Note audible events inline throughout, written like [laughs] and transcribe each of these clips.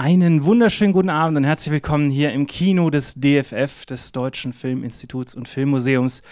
Einen wunderschönen guten Abend und herzlich willkommen hier im Kino des DFF, des Deutschen Filminstituts und Filmmuseums,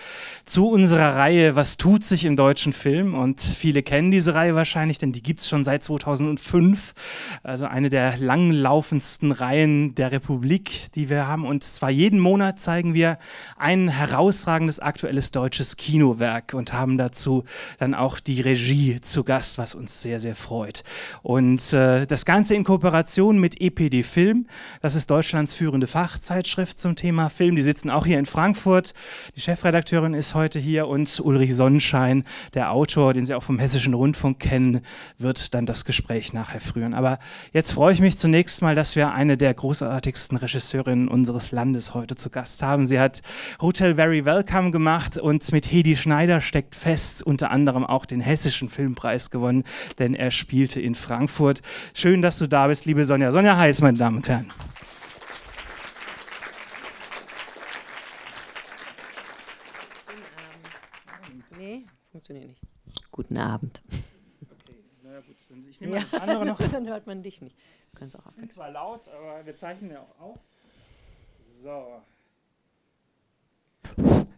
zu unserer Reihe Was tut sich im deutschen Film? Und viele kennen diese Reihe wahrscheinlich, denn die gibt es schon seit 2005. Also eine der langlaufendsten Reihen der Republik, die wir haben. Und zwar jeden Monat zeigen wir ein herausragendes aktuelles deutsches Kinowerk und haben dazu dann auch die Regie zu Gast, was uns sehr, sehr freut. Und äh, das Ganze in Kooperation mit EPD Film. Das ist Deutschlands führende Fachzeitschrift zum Thema Film. Die sitzen auch hier in Frankfurt. Die Chefredakteurin ist heute hier und Ulrich Sonnenschein, der Autor, den Sie auch vom Hessischen Rundfunk kennen, wird dann das Gespräch nachher führen. Aber jetzt freue ich mich zunächst mal, dass wir eine der großartigsten Regisseurinnen unseres Landes heute zu Gast haben. Sie hat Hotel Very Welcome gemacht und mit Hedi Schneider steckt fest unter anderem auch den Hessischen Filmpreis gewonnen, denn er spielte in Frankfurt. Schön, dass du da bist, liebe Sonja. Sonja Lange heiß, meine Damen und Herren. Guten Abend. Nee, funktioniert nicht. Guten Abend. Okay, naja gut, ich nehme ja. das andere noch. [laughs] Dann hört man dich nicht. Du kannst auch abwechseln. Ich bin zwar laut, aber wir zeichnen ja auch auf. So.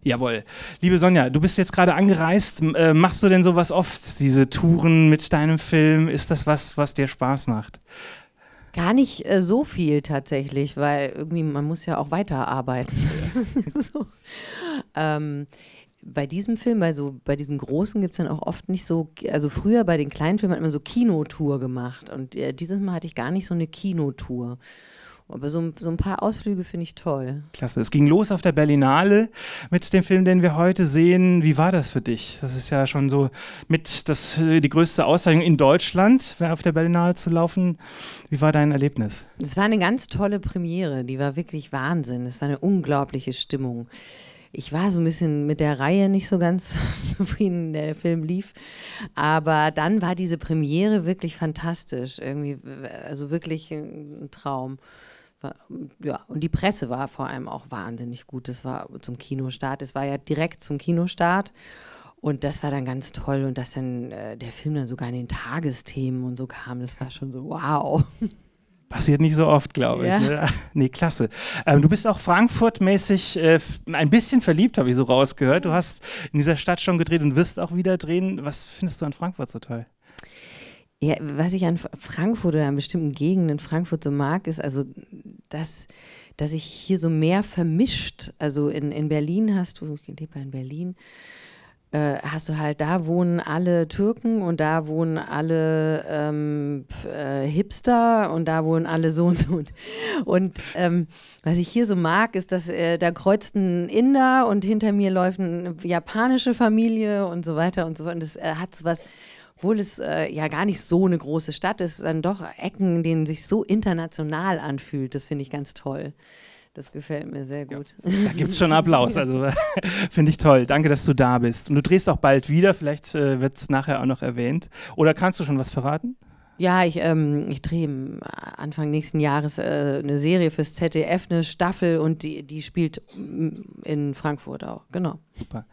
Jawohl. Liebe Sonja, du bist jetzt gerade angereist. Äh, machst du denn sowas oft, diese Touren mit deinem Film? Ist das was, was dir Spaß macht? Gar nicht äh, so viel tatsächlich, weil irgendwie man muss ja auch weiterarbeiten. Ja. [laughs] so. ähm, bei diesem Film, bei, so, bei diesen großen gibt es dann auch oft nicht so, also früher bei den kleinen Filmen hat man so Kinotour gemacht und äh, dieses Mal hatte ich gar nicht so eine Kinotour. Aber so, so ein paar Ausflüge finde ich toll. Klasse. Es ging los auf der Berlinale mit dem Film, den wir heute sehen. Wie war das für dich? Das ist ja schon so mit das, äh, die größte Auszeichnung in Deutschland, auf der Berlinale zu laufen. Wie war dein Erlebnis? Es war eine ganz tolle Premiere. Die war wirklich Wahnsinn. Es war eine unglaubliche Stimmung ich war so ein bisschen mit der Reihe nicht so ganz [laughs] zufrieden, der Film lief. Aber dann war diese Premiere wirklich fantastisch. Irgendwie, also wirklich ein Traum. War, ja, und die Presse war vor allem auch wahnsinnig gut. Das war zum Kinostart. Es war ja direkt zum Kinostart. Und das war dann ganz toll. Und dass dann äh, der Film dann sogar in den Tagesthemen und so kam, das war schon so, wow. [laughs] Passiert nicht so oft, glaube ich. Ja. Ne? [laughs] Nee, klasse. Ähm, du bist auch Frankfurt-mäßig äh, ein bisschen verliebt, habe ich so rausgehört. Du hast in dieser Stadt schon gedreht und wirst auch wieder drehen. Was findest du an Frankfurt so toll? Ja, was ich an Frankfurt oder an bestimmten Gegenden Frankfurt so mag, ist also, dass, dass ich hier so mehr vermischt. Also in, in Berlin hast du, ich lebe in Berlin, äh, hast du halt, da wohnen alle Türken und da wohnen alle ähm, äh, Hipster und da wohnen alle so und so. Und, ähm, was ich hier so mag, ist, dass äh, da kreuzt ein Inder und hinter mir läuft eine japanische Familie und so weiter und so fort. Und das äh, hat so was obwohl es äh, ja gar nicht so eine große Stadt ist, dann doch Ecken, in denen sich so international anfühlt. Das finde ich ganz toll. Das gefällt mir sehr gut. Ja. Da gibt es schon Applaus. Also [laughs] [laughs] finde ich toll. Danke, dass du da bist. Und du drehst auch bald wieder. Vielleicht äh, wird es nachher auch noch erwähnt. Oder kannst du schon was verraten? Ja, ich, ähm, ich drehe Anfang nächsten Jahres äh, eine Serie fürs ZDF, eine Staffel und die, die spielt mm, in Frankfurt auch. Genau. Super.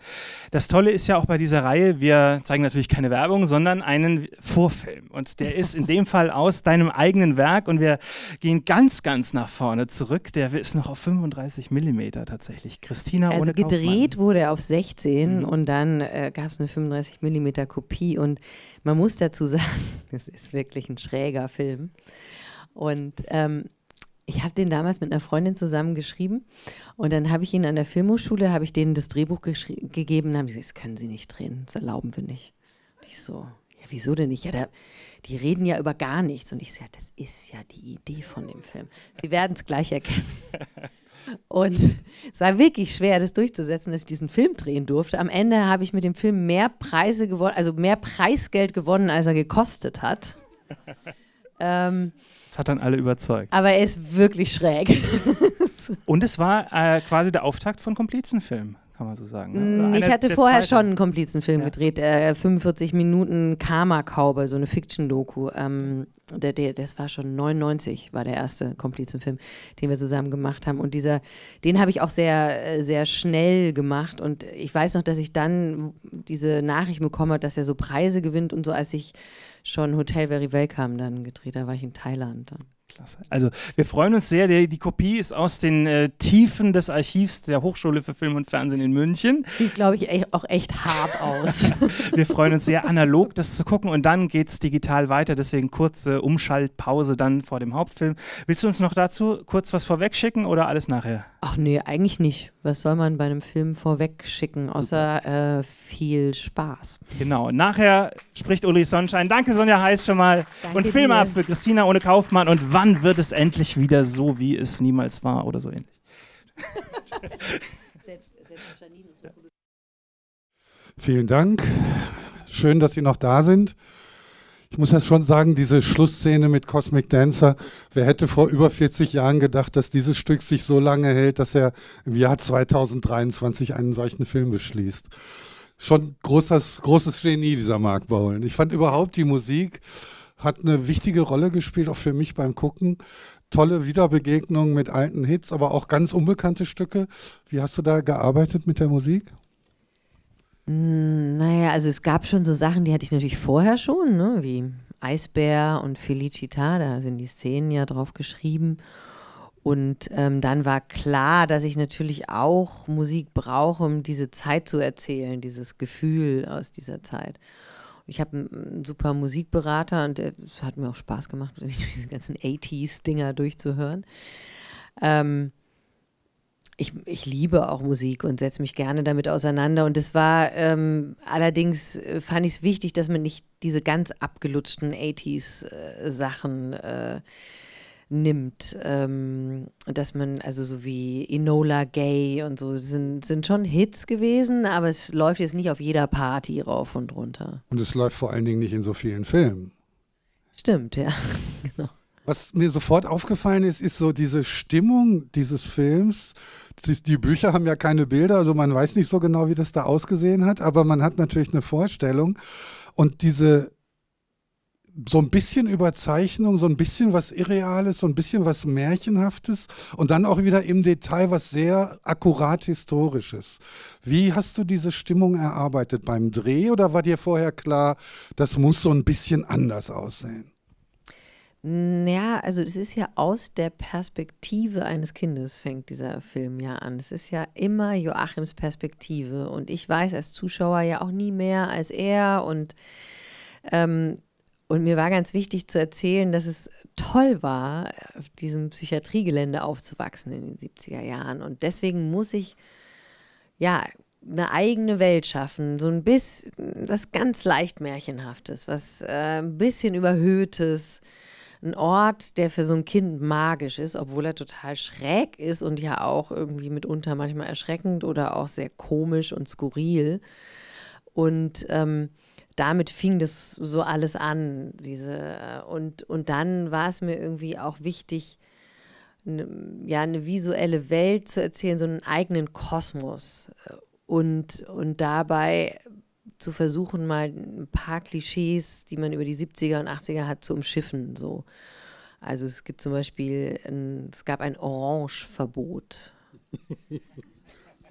Das Tolle ist ja auch bei dieser Reihe, wir zeigen natürlich keine Werbung, sondern einen Vorfilm. Und der ist in dem Fall aus deinem eigenen Werk und wir gehen ganz, ganz nach vorne zurück. Der ist noch auf 35 mm tatsächlich. Christina also ohne Gedreht Kaufmann. wurde er auf 16 mhm. und dann äh, gab es eine 35 mm Kopie und man muss dazu [laughs] sagen, es ist wirklich ein schräger Film. Und ähm, ich habe den damals mit einer Freundin zusammen geschrieben und dann habe ich ihn an der Filmhochschule, habe ich denen das Drehbuch gegeben und haben gesagt, das können Sie nicht drehen, das erlauben wir nicht. Und ich so, ja, wieso denn nicht? Ja, da, die reden ja über gar nichts. Und ich so, ja, das ist ja die Idee von dem Film. Sie werden es gleich erkennen. [laughs] Und es war wirklich schwer, das durchzusetzen, dass ich diesen Film drehen durfte. Am Ende habe ich mit dem Film mehr Preise gewonnen, also mehr Preisgeld gewonnen, als er gekostet hat. [laughs] ähm, das hat dann alle überzeugt. Aber er ist wirklich schräg. [laughs] Und es war äh, quasi der Auftakt von Komplizenfilmen kann man so sagen. Ne? Mm, ich hatte vorher Zeit. schon einen Komplizenfilm ja. gedreht, äh, 45 Minuten Karma Cowboy, so eine Fiction-Doku. Ähm, der, der, das war schon 99, war der erste Komplizenfilm, den wir zusammen gemacht haben. Und dieser, den habe ich auch sehr, äh, sehr schnell gemacht. Und ich weiß noch, dass ich dann diese Nachricht bekommen habe, dass er so Preise gewinnt und so, als ich schon Hotel Very Welcome dann gedreht, habe, war ich in Thailand dann. Klasse. Also wir freuen uns sehr. Die, die Kopie ist aus den äh, Tiefen des Archivs der Hochschule für Film und Fernsehen in München. Sieht, glaube ich, echt, auch echt hart aus. [laughs] wir freuen uns sehr, analog das zu gucken und dann geht es digital weiter. Deswegen kurze Umschaltpause dann vor dem Hauptfilm. Willst du uns noch dazu kurz was vorwegschicken oder alles nachher? Ach nee, eigentlich nicht. Was soll man bei einem Film vorwegschicken, außer äh, viel Spaß. Genau. Nachher spricht Uli Sonnenschein. Danke, Sonja Heiß schon mal. Danke und Film ab für Christina ohne Kaufmann und Wann wann wird es endlich wieder so, wie es niemals war oder so ähnlich? [laughs] selbst, selbst Janine und so. Vielen Dank. Schön, dass Sie noch da sind. Ich muss das schon sagen, diese Schlussszene mit Cosmic Dancer, wer hätte vor über 40 Jahren gedacht, dass dieses Stück sich so lange hält, dass er im Jahr 2023 einen solchen Film beschließt. Schon großes, großes Genie, dieser Mark Bowen. Ich fand überhaupt die Musik hat eine wichtige Rolle gespielt, auch für mich beim Gucken. Tolle Wiederbegegnungen mit alten Hits, aber auch ganz unbekannte Stücke. Wie hast du da gearbeitet mit der Musik? Hm, naja, also es gab schon so Sachen, die hatte ich natürlich vorher schon, ne? wie Eisbär und Felicita, da sind die Szenen ja drauf geschrieben. Und ähm, dann war klar, dass ich natürlich auch Musik brauche, um diese Zeit zu erzählen, dieses Gefühl aus dieser Zeit. Ich habe einen super Musikberater und es hat mir auch Spaß gemacht, [laughs] diese ganzen 80s-Dinger durchzuhören. Ähm, ich, ich, liebe auch Musik und setze mich gerne damit auseinander. Und es war ähm, allerdings, äh, fand ich es wichtig, dass man nicht diese ganz abgelutschten 80s-Sachen äh, äh nimmt. Ähm, dass man, also so wie Enola Gay und so, sind, sind schon Hits gewesen, aber es läuft jetzt nicht auf jeder Party rauf und runter. Und es läuft vor allen Dingen nicht in so vielen Filmen. Stimmt, ja. [laughs] genau. Was mir sofort aufgefallen ist, ist so diese Stimmung dieses Films. Die Bücher haben ja keine Bilder, also man weiß nicht so genau, wie das da ausgesehen hat, aber man hat natürlich eine Vorstellung. Und diese so ein bisschen Überzeichnung, so ein bisschen was Irreales, so ein bisschen was Märchenhaftes und dann auch wieder im Detail was sehr akkurat Historisches. Wie hast du diese Stimmung erarbeitet beim Dreh oder war dir vorher klar, das muss so ein bisschen anders aussehen? Hm, ja, also es ist ja aus der Perspektive eines Kindes fängt dieser Film ja an. Es ist ja immer Joachims Perspektive und ich weiß als Zuschauer ja auch nie mehr als er und ähm, und mir war ganz wichtig zu erzählen, dass es toll war, auf diesem Psychiatriegelände aufzuwachsen in den 70er Jahren. Und deswegen muss ich, ja, eine eigene Welt schaffen, so ein bisschen was ganz leicht Märchenhaftes, was äh, ein bisschen überhöhtes, ein Ort, der für so ein Kind magisch ist, obwohl er total schräg ist und ja auch irgendwie mitunter manchmal erschreckend oder auch sehr komisch und skurril. Und ähm, damit fing das so alles an, diese äh, und und dann war es mir irgendwie auch wichtig, ne, ja eine visuelle Welt zu erzählen, so einen eigenen Kosmos äh, und und dabei zu versuchen, mal ein paar Klischees, die man über die 70er und 80er hat, zu umschiffen. So. Also es gibt zum Beispiel, ein, es gab ein Orangeverbot.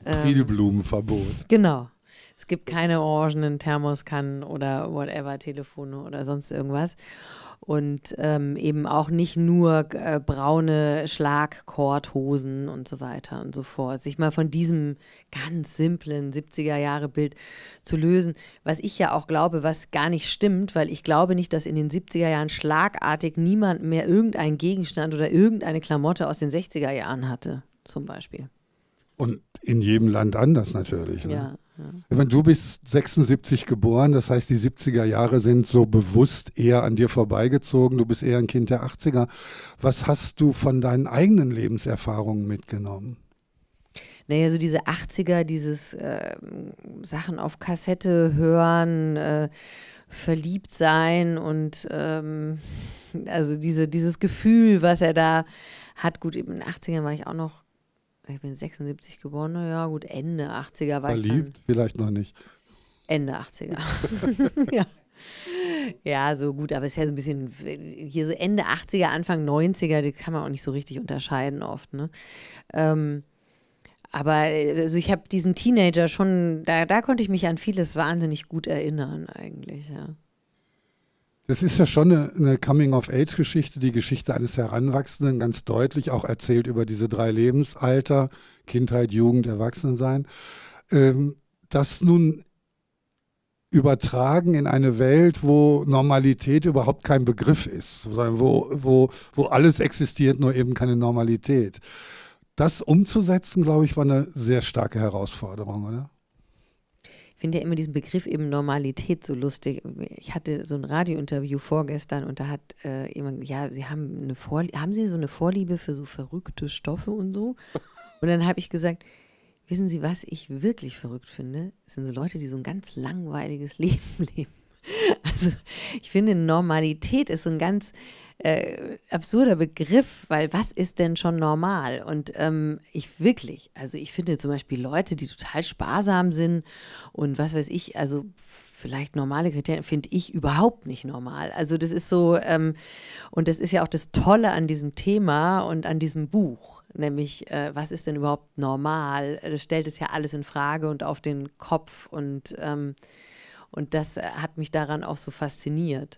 Friedeblumenverbot. [laughs] genau. Es gibt keine orangenen Thermoskannen oder whatever, Telefone oder sonst irgendwas. Und ähm, eben auch nicht nur äh, braune Schlagkorthosen und so weiter und so fort. Sich mal von diesem ganz simplen 70er-Jahre-Bild zu lösen, was ich ja auch glaube, was gar nicht stimmt, weil ich glaube nicht, dass in den 70er Jahren schlagartig niemand mehr irgendeinen Gegenstand oder irgendeine Klamotte aus den 60er Jahren hatte, zum Beispiel. Und in jedem Land anders natürlich. Ne? Ja. Wenn du bist 76 geboren, das heißt, die 70er Jahre sind so bewusst eher an dir vorbeigezogen. Du bist eher ein Kind der 80er. Was hast du von deinen eigenen Lebenserfahrungen mitgenommen? Naja, so diese 80er, dieses äh, Sachen auf Kassette hören, äh, verliebt sein und ähm, also diese, dieses Gefühl, was er da hat. Gut, in den 80ern war ich auch noch ich bin 76 geboren, naja, gut, Ende 80er war Verliebt? Ich vielleicht noch nicht. Ende 80er. [laughs] ja. Ja, so gut, aber es ist ja so ein bisschen, hier so Ende 80er, Anfang 90er, die kann man auch nicht so richtig unterscheiden oft. Ne? Ähm, aber also ich habe diesen Teenager schon, da, da konnte ich mich an vieles wahnsinnig gut erinnern eigentlich, ja. Das ist ja schon eine, eine Coming-of-Age-Geschichte, die Geschichte eines Heranwachsenden, ganz deutlich auch erzählt über diese drei Lebensalter, Kindheit, Jugend, Erwachsenensein. Ähm, das nun übertragen in eine Welt, wo Normalität überhaupt kein Begriff ist, sondern wo, wo, wo alles existiert, nur eben keine Normalität. Das umzusetzen, glaube ich, war eine sehr starke Herausforderung, oder? finde ja immer diesen Begriff eben Normalität so lustig. Ich hatte so ein Radiointerview vorgestern und da hat äh, jemand, ja, Sie haben eine Vorliebe, haben Sie so eine Vorliebe für so verrückte Stoffe und so? Und dann habe ich gesagt, wissen Sie, was ich wirklich verrückt finde? Das sind so Leute, die so ein ganz langweiliges [laughs] Leben leben. [laughs] Also ich finde, Normalität ist so ein ganz äh, absurder Begriff, weil was ist denn schon normal? Und ähm, ich wirklich, also ich finde zum Beispiel Leute, die total sparsam sind und was weiß ich, also vielleicht normale Kriterien finde ich überhaupt nicht normal. Also das ist so, ähm, und das ist ja auch das Tolle an diesem Thema und an diesem Buch, nämlich äh, was ist denn überhaupt normal? Das stellt es ja alles in Frage und auf den Kopf und ähm, und das äh, hat mich daran auch so fasziniert.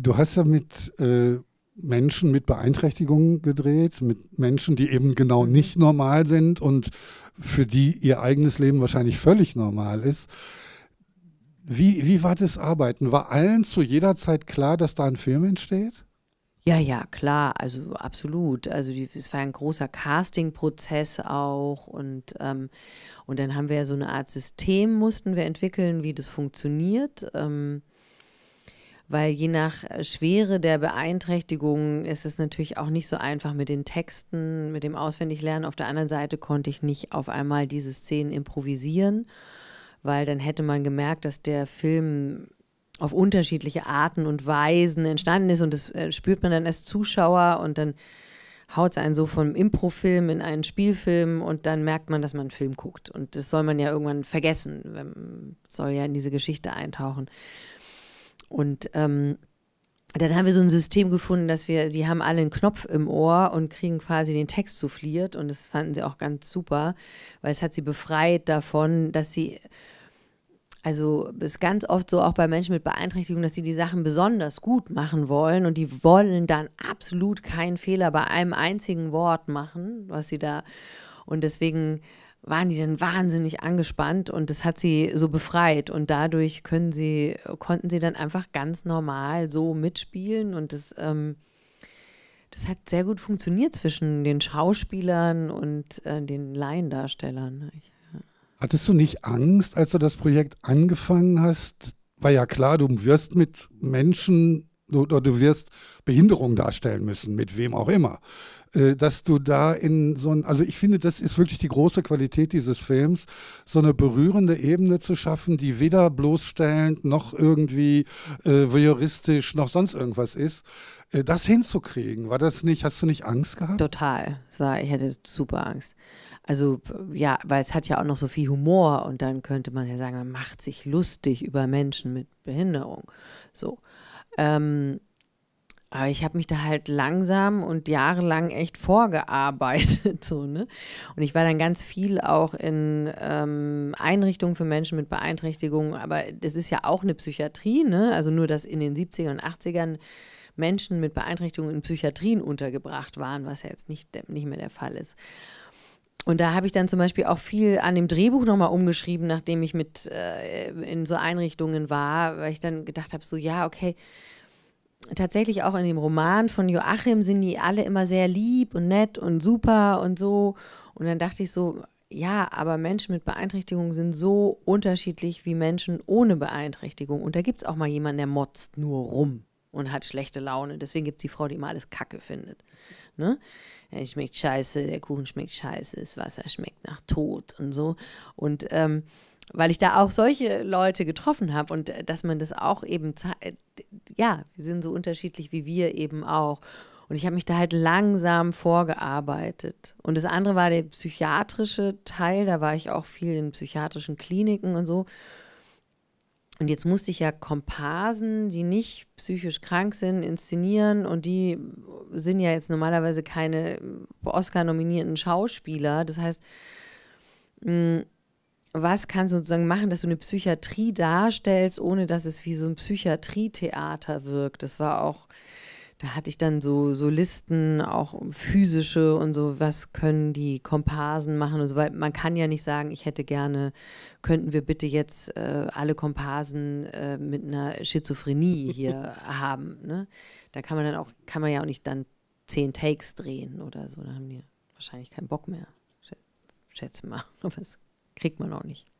Du hast ja mit äh, Menschen mit Beeinträchtigungen gedreht, mit Menschen, die eben genau mhm. nicht normal sind und für die ihr eigenes Leben wahrscheinlich völlig normal ist. Wie, wie war das Arbeiten? War allen zu jeder Zeit klar, dass da ein Film entsteht? Ja, ja, klar, also absolut. Also die, es war ein großer Casting-Prozess auch und, ähm, und dann haben wir ja so eine Art System, mussten wir entwickeln, wie das funktioniert. Ähm, weil je nach Schwere der Beeinträchtigung ist es natürlich auch nicht so einfach mit den Texten, mit dem Auswendiglernen. Auf der anderen Seite konnte ich nicht auf einmal diese Szenen improvisieren, weil dann hätte man gemerkt, dass der Film auf unterschiedliche Arten und Weisen entstanden ist. Und das äh, spürt man dann als Zuschauer und dann haut es einen so vom Improfilm in einen Spielfilm und dann merkt man, dass man einen Film guckt. Und das soll man ja irgendwann vergessen, man soll ja in diese Geschichte eintauchen. Und ähm, dann haben wir so ein System gefunden, dass wir, die haben alle einen Knopf im Ohr und kriegen quasi den Text souffliert. Und das fanden sie auch ganz super, weil es hat sie befreit davon, dass sie also ist ganz oft so auch bei Menschen mit Beeinträchtigung, dass sie die Sachen besonders gut machen wollen und die wollen dann absolut keinen Fehler bei einem einzigen Wort machen, was sie da und deswegen waren die dann wahnsinnig angespannt und das hat sie so befreit und dadurch können sie konnten sie dann einfach ganz normal so mitspielen und das ähm, das hat sehr gut funktioniert zwischen den Schauspielern und äh, den Laiendarstellern. Ne? Ich Hattest du nicht Angst, als du das Projekt angefangen hast? War ja klar, du wirst mit Menschen oder du wirst Behinderung darstellen müssen, mit wem auch immer. Äh, dass du da in so ein, also ich finde, das ist wirklich die große Qualität dieses Films, so eine berührende Ebene zu schaffen, die weder bloßstellend noch irgendwie äh, voyeuristisch noch sonst irgendwas ist. Äh, das hinzukriegen, war das nicht, hast du nicht Angst gehabt? Total. War, ich hatte super Angst. Also ja, weil es hat ja auch noch so viel Humor und dann könnte man ja sagen, man macht sich lustig über Menschen mit Behinderung. So. Ähm, aber ich habe mich da halt langsam und jahrelang echt vorgearbeitet. [laughs] So, ne? Und ich war dann ganz viel auch in ähm, Einrichtungen für Menschen mit Beeinträchtigungen. Aber das ist ja auch eine Psychiatrie. Ne? Also nur, dass in den 70er und 80ern Menschen mit Beeinträchtigungen in Psychiatrien untergebracht waren, was ja jetzt nicht, nicht mehr der Fall ist. Und da habe ich dann zum Beispiel auch viel an dem Drehbuch nochmal umgeschrieben, nachdem ich mit äh, in so Einrichtungen war, weil ich dann gedacht habe, so ja, okay, tatsächlich auch in dem Roman von Joachim sind die alle immer sehr lieb und nett und super und so. Und dann dachte ich so, ja, aber Menschen mit Beeinträchtigung sind so unterschiedlich wie Menschen ohne Beeinträchtigung. Und da gibt es auch mal jemanden, der motzt nur rum und hat schlechte Laune. Deswegen gibt es die Frau, die immer alles Kacke findet. Ne? ja, schmeckt scheiße, der Kuchen schmeckt scheiße, das Wasser schmeckt nach Tod und so. Und ähm, weil ich da auch solche Leute getroffen habe und äh, dass man das auch eben, äh, ja, wir sind so unterschiedlich wie wir eben auch. Und ich habe mich da halt langsam vorgearbeitet. Und das andere war der psychiatrische Teil, da war ich auch viel in psychiatrischen Kliniken und so. Und jetzt musste ich ja Komparsen, die nicht psychisch krank sind, inszenieren und die sind ja jetzt normalerweise keine äh, Oscar-nominierten Schauspieler. Das heißt, hm, was kannst du sozusagen machen, dass du eine Psychiatrie darstellst, ohne dass es wie so ein Psychiatrietheater wirkt? Das war auch da hatte ich dann so, so Listen, auch physische und so, was können die Komparsen machen und so weiter. Man kann ja nicht sagen, ich hätte gerne, könnten wir bitte jetzt äh, alle Komparsen äh, mit einer Schizophrenie hier [laughs] haben. Ne? Da kann man dann auch, kann man ja auch nicht dann zehn Takes drehen oder so. Da haben die wahrscheinlich keinen Bock mehr. Schätze mal. [laughs] Aber das kriegt man auch nicht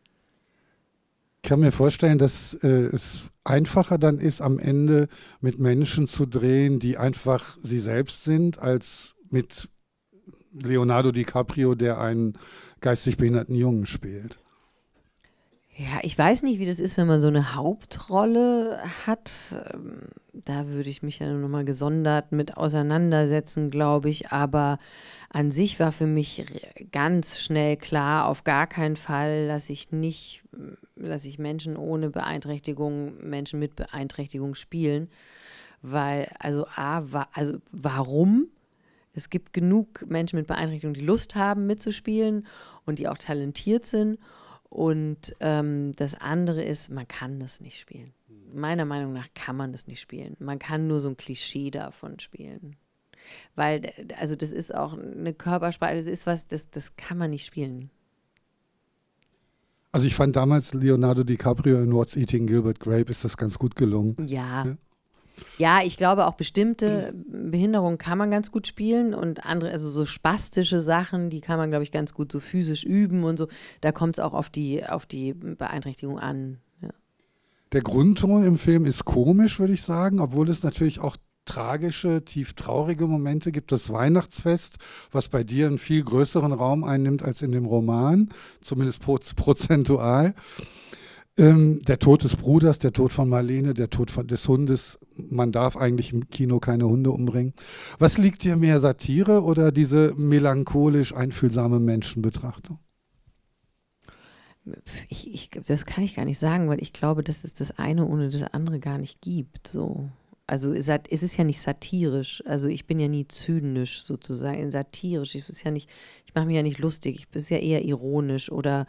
kann mir vorstellen, dass äh, es einfacher dann ist, am Ende mit Menschen zu drehen, die einfach sie selbst sind, als mit Leonardo DiCaprio, der einen geistig behinderten Jungen spielt. Ja, ich weiß nicht, wie das ist, wenn man so eine Hauptrolle hat. Ähm, da würde ich mich ja nochmal gesondert mit auseinandersetzen, glaube ich. Aber an sich war für mich ganz schnell klar, auf gar keinen Fall, dass ich nicht lasse ich Menschen ohne Beeinträchtigung, Menschen mit Beeinträchtigung spielen. Weil, also A, wa also warum? Es gibt genug Menschen mit Beeinträchtigung, die Lust haben mitzuspielen und die auch talentiert sind. Und ähm, das andere ist, man kann das nicht spielen. Meiner Meinung nach kann man das nicht spielen. Man kann nur so ein Klischee davon spielen. Weil, also das ist auch eine Körpersprache, das ist was, das, das kann man nicht spielen. Also ich fand damals Leonardo DiCaprio in What's Eating Gilbert Grape ist das ganz gut gelungen. Ja. ja. Ja, ich glaube, auch bestimmte Behinderungen kann man ganz gut spielen und andere, also so spastische Sachen, die kann man, glaube ich, ganz gut so physisch üben und so. Da kommt es auch auf die, auf die Beeinträchtigung an. Ja. Der Grundton im Film ist komisch, würde ich sagen, obwohl es natürlich auch tragische, tief traurige Momente gibt das Weihnachtsfest, was bei dir einen viel größeren Raum einnimmt als in dem Roman, zumindest prozentual. Ähm, der Tod des Bruders, der Tod von Marlene, der Tod von, des Hundes. Man darf eigentlich im Kino keine Hunde umbringen. Was liegt dir mehr, Satire oder diese melancholisch einfühlsame Menschenbetrachtung? Ich, ich, das kann ich gar nicht sagen, weil ich glaube, dass es das eine ohne das andere gar nicht gibt. So. Also es ist ja nicht satirisch. Also ich bin ja nie zynisch sozusagen. Satirisch. Ich, ja ich mache mich ja nicht lustig. Ich bin ja eher ironisch oder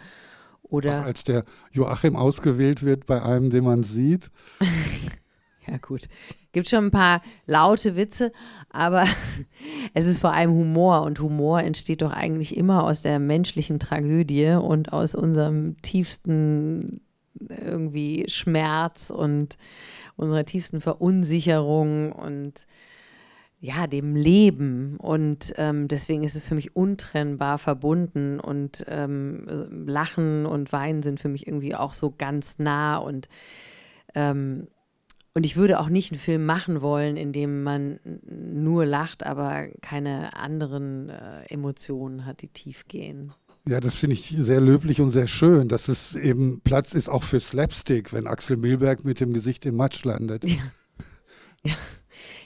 oder. Ach, als der Joachim ausgewählt wird bei einem, den man sieht. [laughs] ja, gut. Gibt schon ein paar laute Witze, aber [laughs] es ist vor allem Humor und Humor entsteht doch eigentlich immer aus der menschlichen Tragödie und aus unserem tiefsten irgendwie Schmerz und unserer tiefsten Verunsicherung und ja, dem Leben. Und ähm, deswegen ist es für mich untrennbar verbunden. Und ähm, Lachen und Weinen sind für mich irgendwie auch so ganz nah. Und, ähm, und ich würde auch nicht einen Film machen wollen, in dem man nur lacht, aber keine anderen äh, Emotionen hat, die tief gehen. Ja, das finde ich sehr löblich und sehr schön, dass es eben Platz ist auch für Slapstick, wenn Axel Milberg mit dem Gesicht im Matsch landet. Ja, [laughs] ja.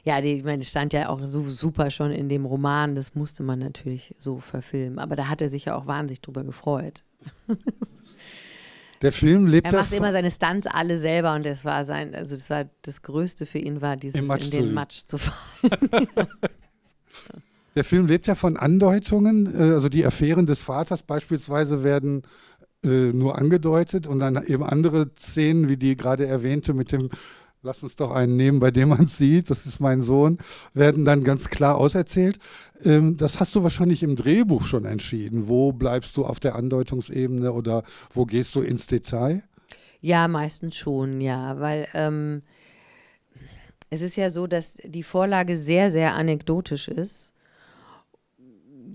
ja die, ich meine, stand ja auch so super schon in dem Roman, das musste man natürlich so verfilmen. Aber da hat er sich ja auch wahnsinnig drüber gefreut. [laughs] Der Film lebt Er macht immer seine Stunts alle selber und das war sein, also das war das Größte für ihn war, dieses in den Matsch zu [laughs] fallen. Der Film lebt ja von Andeutungen, äh, also die Affären des Vaters beispielsweise werden äh, nur angedeutet und dann eben andere Szenen, wie die gerade erwähnte mit dem Lass uns doch einen nehmen, bei dem man es sieht, das ist mein Sohn, werden dann ganz klar auserzählt. Ähm, das hast du wahrscheinlich im Drehbuch schon entschieden. Wo bleibst du auf der Andeutungsebene oder wo gehst du ins Detail? Ja, meistens schon, ja, weil ähm, es ist ja so, dass die Vorlage sehr, sehr anekdotisch ist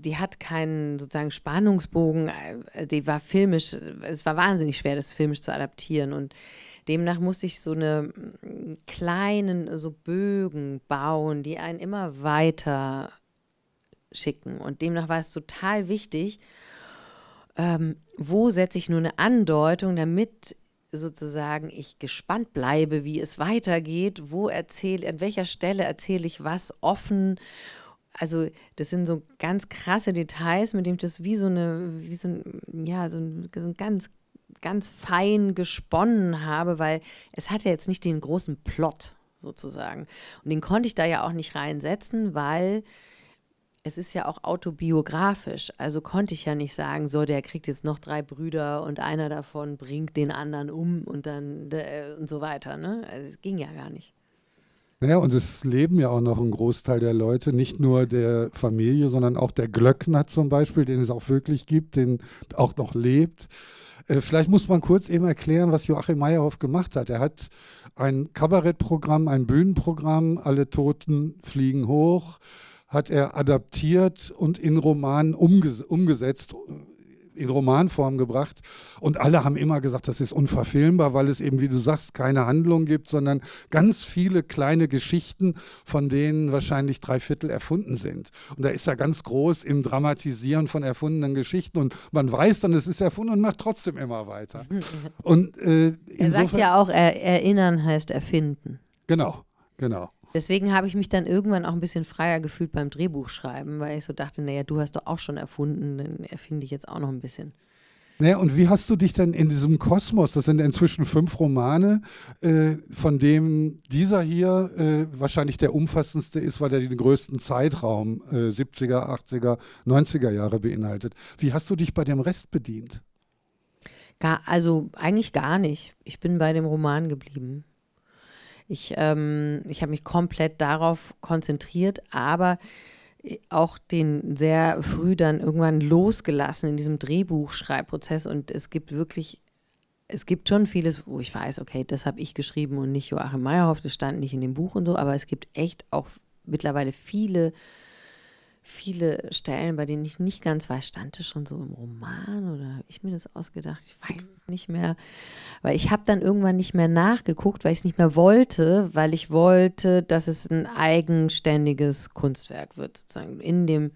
die hat keinen sozusagen Spannungsbogen, äh, die war filmisch, es war wahnsinnig schwer, das filmisch zu adaptieren und demnach musste ich so eine mm, kleinen, so Bögen bauen, die einen immer weiter schicken und demnach war es total wichtig, ähm, wo setze ich nur eine Andeutung, damit sozusagen ich gespannt bleibe, wie es weitergeht, wo erzähle, an welcher Stelle erzähle ich was offen also das sind so ganz krasse Details, mit dem ich das wie so eine, wie so ein, ja, so ein, so ein ganz, ganz fein gesponnen habe, weil es hat ja jetzt nicht den großen Plot sozusagen. Und den konnte ich da ja auch nicht reinsetzen, weil es ist ja auch autobiografisch. Also konnte ich ja nicht sagen, so, der kriegt jetzt noch drei Brüder und einer davon bringt den anderen um und dann äh, und so weiter. Ne? Also es ging ja gar nicht. Naja, und es leben ja auch noch ein Großteil der Leute, nicht nur der Familie, sondern auch der Glöckner zum Beispiel, den es auch wirklich gibt, den auch noch lebt. Äh, vielleicht muss man kurz eben erklären, was Joachim Meyerhoff gemacht hat. Er hat ein Kabarettprogramm, ein Bühnenprogramm, Alle Toten fliegen hoch, hat er adaptiert und in Romanen umges umgesetzt, in Romanform gebracht. Und alle haben immer gesagt, das ist unverfilmbar, weil es eben, wie du sagst, keine Handlung gibt, sondern ganz viele kleine Geschichten, von denen wahrscheinlich drei Viertel erfunden sind. Und da ist er ganz groß im Dramatisieren von erfundenen Geschichten. Und man weiß dann, es ist erfunden und macht trotzdem immer weiter. Mhm. Und, äh, er sagt ja auch, er, erinnern heißt erfinden. Genau, genau. Deswegen habe ich mich dann irgendwann auch ein bisschen freier gefühlt beim Drehbuchschreiben, weil ich so dachte, naja, du hast doch auch schon erfunden, dann erfinde ich jetzt auch noch ein bisschen. Naja, und wie hast du dich denn in diesem Kosmos, das sind inzwischen fünf Romane, äh, von dem dieser hier äh, wahrscheinlich der umfassendste ist, weil er den größten Zeitraum äh, 70er, 80er, 90er Jahre beinhaltet. Wie hast du dich bei dem Rest bedient? Gar, also eigentlich gar nicht. Ich bin bei dem Roman geblieben. Ich, ähm, ich habe mich komplett darauf konzentriert, aber äh, auch den sehr früh dann irgendwann losgelassen in diesem Drehbuchschreibprozess und es gibt wirklich es gibt schon vieles, wo ich weiß, okay, das habe ich geschrieben und nicht Joachim Meyerhoff, das stand nicht in dem Buch und so, aber es gibt echt auch mittlerweile viele viele Stellen, bei denen ich nicht ganz weiß, stand das schon so im Roman oder habe ich mir das ausgedacht? Ich weiß es nicht mehr. Weil ich habe dann irgendwann nicht mehr nachgeguckt, weil ich es nicht mehr wollte, weil ich wollte, dass es ein eigenständiges Kunstwerk wird, sozusagen in dem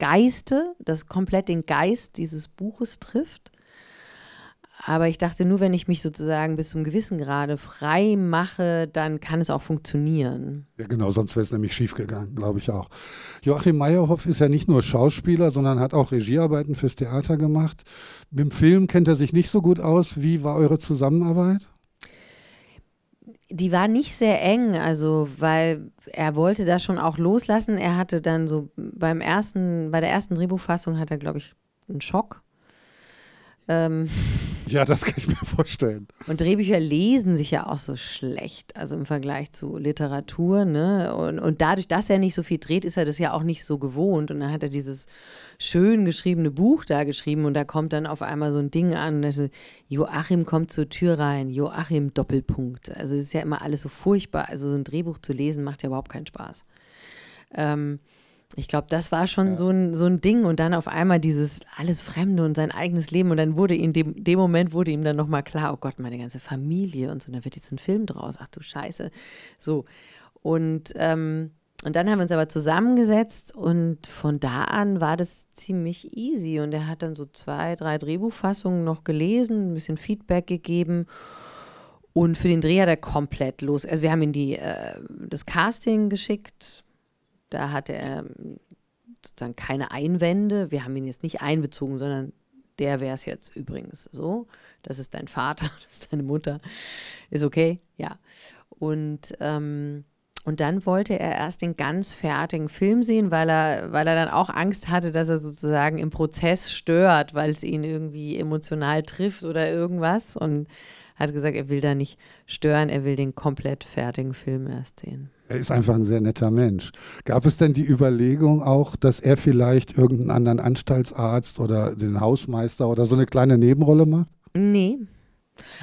Geiste, das komplett den Geist dieses Buches trifft aber ich dachte, nur wenn ich mich sozusagen bis zum gewissen Grade frei mache, dann kann es auch funktionieren. Ja, genau, sonst wäre es nämlich schiefgegangen, glaube ich auch. Joachim Meyerhoff ist ja nicht nur Schauspieler, sondern hat auch Regiearbeiten fürs Theater gemacht. Mit dem Film kennt er sich nicht so gut aus. Wie war eure Zusammenarbeit? die war nicht sehr eng, also weil er wollte da schon auch loslassen. Er hatte dann so beim ersten, bei der ersten Drehbuchfassung hat er, glaube ich, einen Schock. Ähm, [laughs] Ja, das kann ich mir vorstellen. Und Drehbücher lesen sich ja auch so schlecht, also im Vergleich zu Literatur. Ne? Und, und dadurch, dass er nicht so viel dreht, ist er das ja auch nicht so gewohnt. Und dann hat er dieses schön geschriebene Buch da geschrieben und da kommt dann auf einmal so ein Ding an. Und Joachim kommt zur Tür rein, Joachim Doppelpunkt. Also es ist ja immer alles so furchtbar. Also so ein Drehbuch zu lesen macht ja überhaupt keinen Spaß. Ähm, ich glaube, das war schon ja. so, ein, so ein Ding und dann auf einmal dieses alles Fremde und sein eigenes Leben und dann wurde ihm, dem, dem Moment wurde ihm dann nochmal klar, oh Gott, meine ganze Familie und so, da wird jetzt ein Film draus, ach du Scheiße, so. Und, ähm, und dann haben wir uns aber zusammengesetzt und von da an war das ziemlich easy und er hat dann so zwei, drei Drehbuchfassungen noch gelesen, ein bisschen Feedback gegeben und für den Dreh hat er komplett los, also wir haben ihm die, äh, das Casting geschickt, da hatte er ähm, sozusagen keine Einwände. Wir haben ihn jetzt nicht einbezogen, sondern der wäre es jetzt übrigens so. Das ist dein Vater, [laughs] das ist deine Mutter. Ist okay, ja. Und, ähm, und dann wollte er erst den ganz fertigen Film sehen, weil er, weil er dann auch Angst hatte, dass er sozusagen im Prozess stört, weil es ihn irgendwie emotional trifft oder irgendwas. Und hat gesagt, er will da nicht stören, er will den komplett fertigen Film erst sehen. Er ist einfach ein sehr netter Mensch. Gab es denn die Überlegung auch, dass er vielleicht irgendeinen anderen Anstaltsarzt oder den Hausmeister oder so eine kleine Nebenrolle macht? Nee.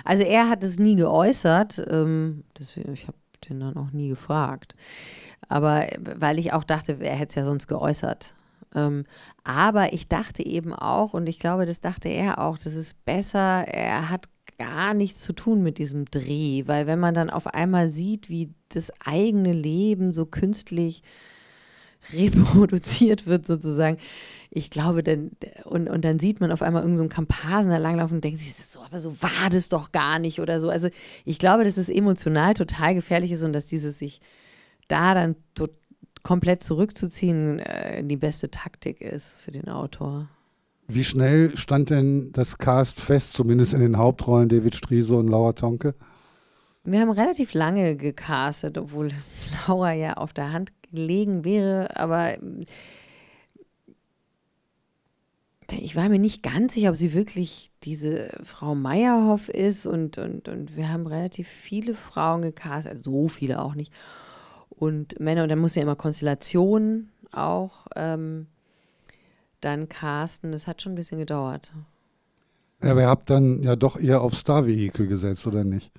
Also er hat es nie geäußert. Ähm, deswegen, ich habe den dann auch nie gefragt. Aber weil ich auch dachte, er hätte es ja sonst geäußert. Ähm, aber ich dachte eben auch, und ich glaube, das dachte er auch, das ist besser, er hat gar nichts zu tun mit diesem Dreh, weil wenn man dann auf einmal sieht, wie das eigene Leben so künstlich reproduziert wird sozusagen. Ich glaube, denn, und, und dann sieht man auf einmal irgendeinen so Kampasen da langlaufen und denkt sich, so, aber so war das doch gar nicht oder so. Also ich glaube, dass es emotional total gefährlich ist und dass dieses sich da dann komplett zurückzuziehen äh, die beste Taktik ist für den Autor. Wie schnell stand denn das Cast fest, zumindest in den Hauptrollen David Striese und Laura Tonke? Wir haben relativ lange gecastet, obwohl [laughs] Laura ja auf der Hand gelegen wäre, aber ähm, ich war mir nicht ganz sicher, ob sie wirklich diese Frau Meyerhoff ist und, und, und wir haben relativ viele Frauen gecastet, also so viele auch nicht. Und Männer, und dann muss ja immer Konstellationen auch. Ähm, dann casten. Das hat schon ein bisschen gedauert. Ja, aber ihr habt dann ja doch eher auf Star-Vehikel gesetzt, oder nicht?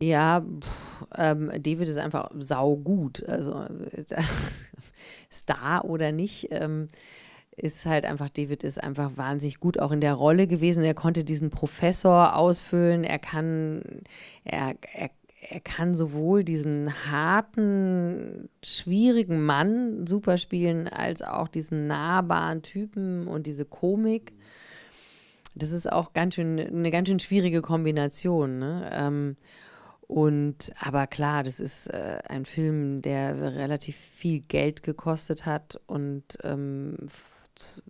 Ja, pff, ähm, David ist einfach saugut. Also äh, [laughs] Star oder nicht, ähm, ist halt einfach, David ist einfach wahnsinnig gut auch in der Rolle gewesen. Er konnte diesen Professor ausfüllen, er kann, er, er er kann sowohl diesen harten, schwierigen Mann super spielen, als auch diesen nahbaren Typen und diese Komik. Das ist auch ganz schön, eine ganz schön schwierige Kombination. Ne? Ähm, und aber klar, das ist äh, ein Film, der relativ viel Geld gekostet hat und ähm,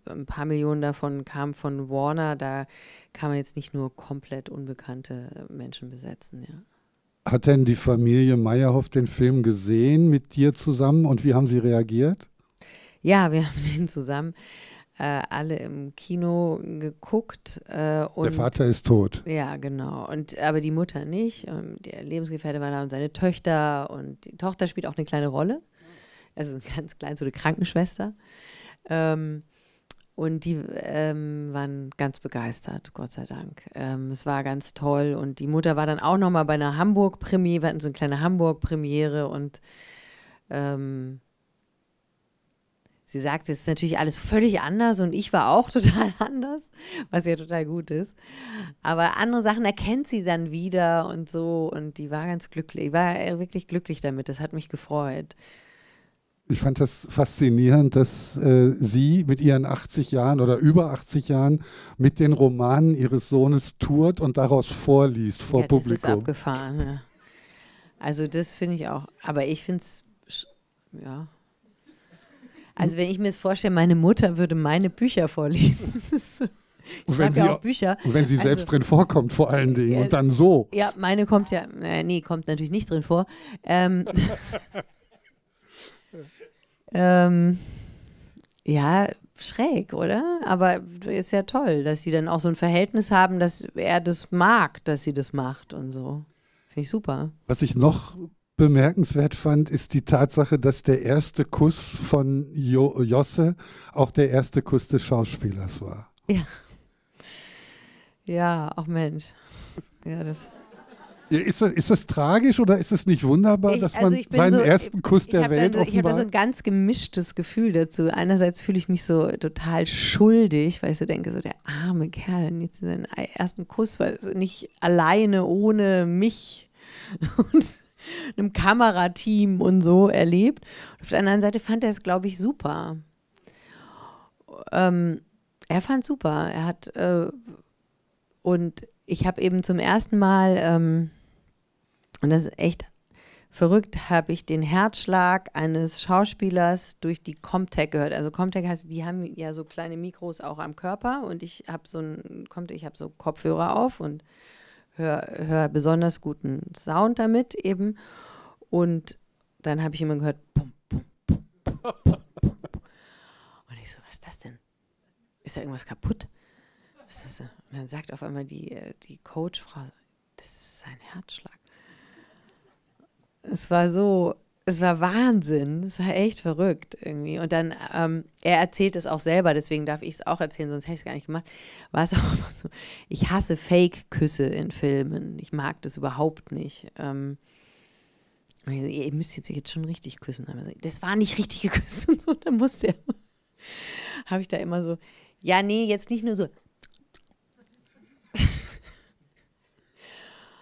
ein paar Millionen davon kamen von Warner. Da kann man jetzt nicht nur komplett unbekannte Menschen besetzen, ja. Hat denn die Familie Meyerhoff den Film gesehen mit dir zusammen und wie haben sie reagiert? Ja, wir [laughs] haben den zusammen äh, alle im Kino geguckt. Äh, der Vater ist tot. Ja, genau. Und aber die Mutter nicht. Und der Lebensgefährte war da und seine Töchter und die Tochter spielt auch eine kleine Rolle. Also [laughs] ganz klein, so eine Krankenschwester. Ähm, und die ähm, waren ganz begeistert, Gott sei Dank. Ähm, es war ganz toll. Und die Mutter war dann auch nochmal bei einer Hamburg-Premiere. Wir hatten so eine kleine Hamburg-Premiere. Und ähm, sie sagte, es ist natürlich alles völlig anders. Und ich war auch [laughs] total anders, was ja total gut ist. Aber andere Sachen erkennt sie dann wieder und so. Und die war ganz glücklich, Ich war wirklich glücklich damit. Das hat mich gefreut ich fand das faszinierend, dass äh, sie mit ihren 80 Jahren oder über 80 Jahren mit den Romanen ihres Sohnes tourt und daraus vorliest vor ja, Publikum. Das ist abgefahren. Ja. Also das finde ich auch. Aber ich finde es, ja. Also wenn ich mir es vorstelle, meine Mutter würde meine Bücher vorlesen. [laughs] Ich wenn sie, ja auch Bücher. Und Wenn sie also, selbst drin vorkommt, vor allen Dingen. Ja, und dann so. Ja, meine kommt ja, äh, nee, kommt natürlich nicht drin vor. Ähm, [laughs] Ähm, ja, schräg, oder? Aber ist ja toll, dass sie dann auch so ein Verhältnis haben, dass er das mag, dass sie das macht und so. Finde ich super. Was ich noch bemerkenswert fand, ist die Tatsache, dass der erste Kuss von jo Josse auch der erste Kuss des Schauspielers war. Ja. Ja, auch Mensch. Ja, das. Äh, ist das, ist das tragisch oder ist es nicht wunderbar, ich, dass also man also seinen so, ersten Kuss der Welt da, offenbart? Ich habe so ein ganz gemischtes Gefühl dazu. Einerseits fühle ich mich so total schuldig, weil ich so denke, so der arme Kerl hat jetzt seinen ersten Kuss, weil nicht alleine ohne mich [laughs] und einem Kamerateam und so erlebt. Und auf der anderen Seite fand er es, glaube ich, super. Ähm, er fand super. Er hat äh, und ich habe eben zum ersten Mal, ähm, und das ist echt verrückt, habe ich den Herzschlag eines Schauspielers durch die Comtech gehört. Also Comtech heißt, die haben ja so kleine Mikros auch am Körper und ich habe so ein Comtech, ich habe so Kopfhörer auf und höre hör besonders guten Sound damit eben. Und dann habe ich immer gehört, pum, pum, pum, pum, pum, Und ich so, was ist das denn? Ist da irgendwas kaputt? Und dann sagt auf einmal die, äh, die Coachfrau, das ist ein Herzschlag. Es war so, es war Wahnsinn, es war echt verrückt irgendwie. Und dann, ähm, er erzählt es auch selber, deswegen darf ich es auch erzählen, sonst hätte ich es gar nicht gemacht. War es [laughs] auch so, ich hasse Fake-Küsse in Filmen. Ich mag das überhaupt nicht. Ähm, ihr müsst jetzt, jetzt schon richtig küssen. Das war nicht richtige [laughs] Küsse Da musste er. [laughs] Habe ich da immer so, ja, nee, jetzt nicht nur so,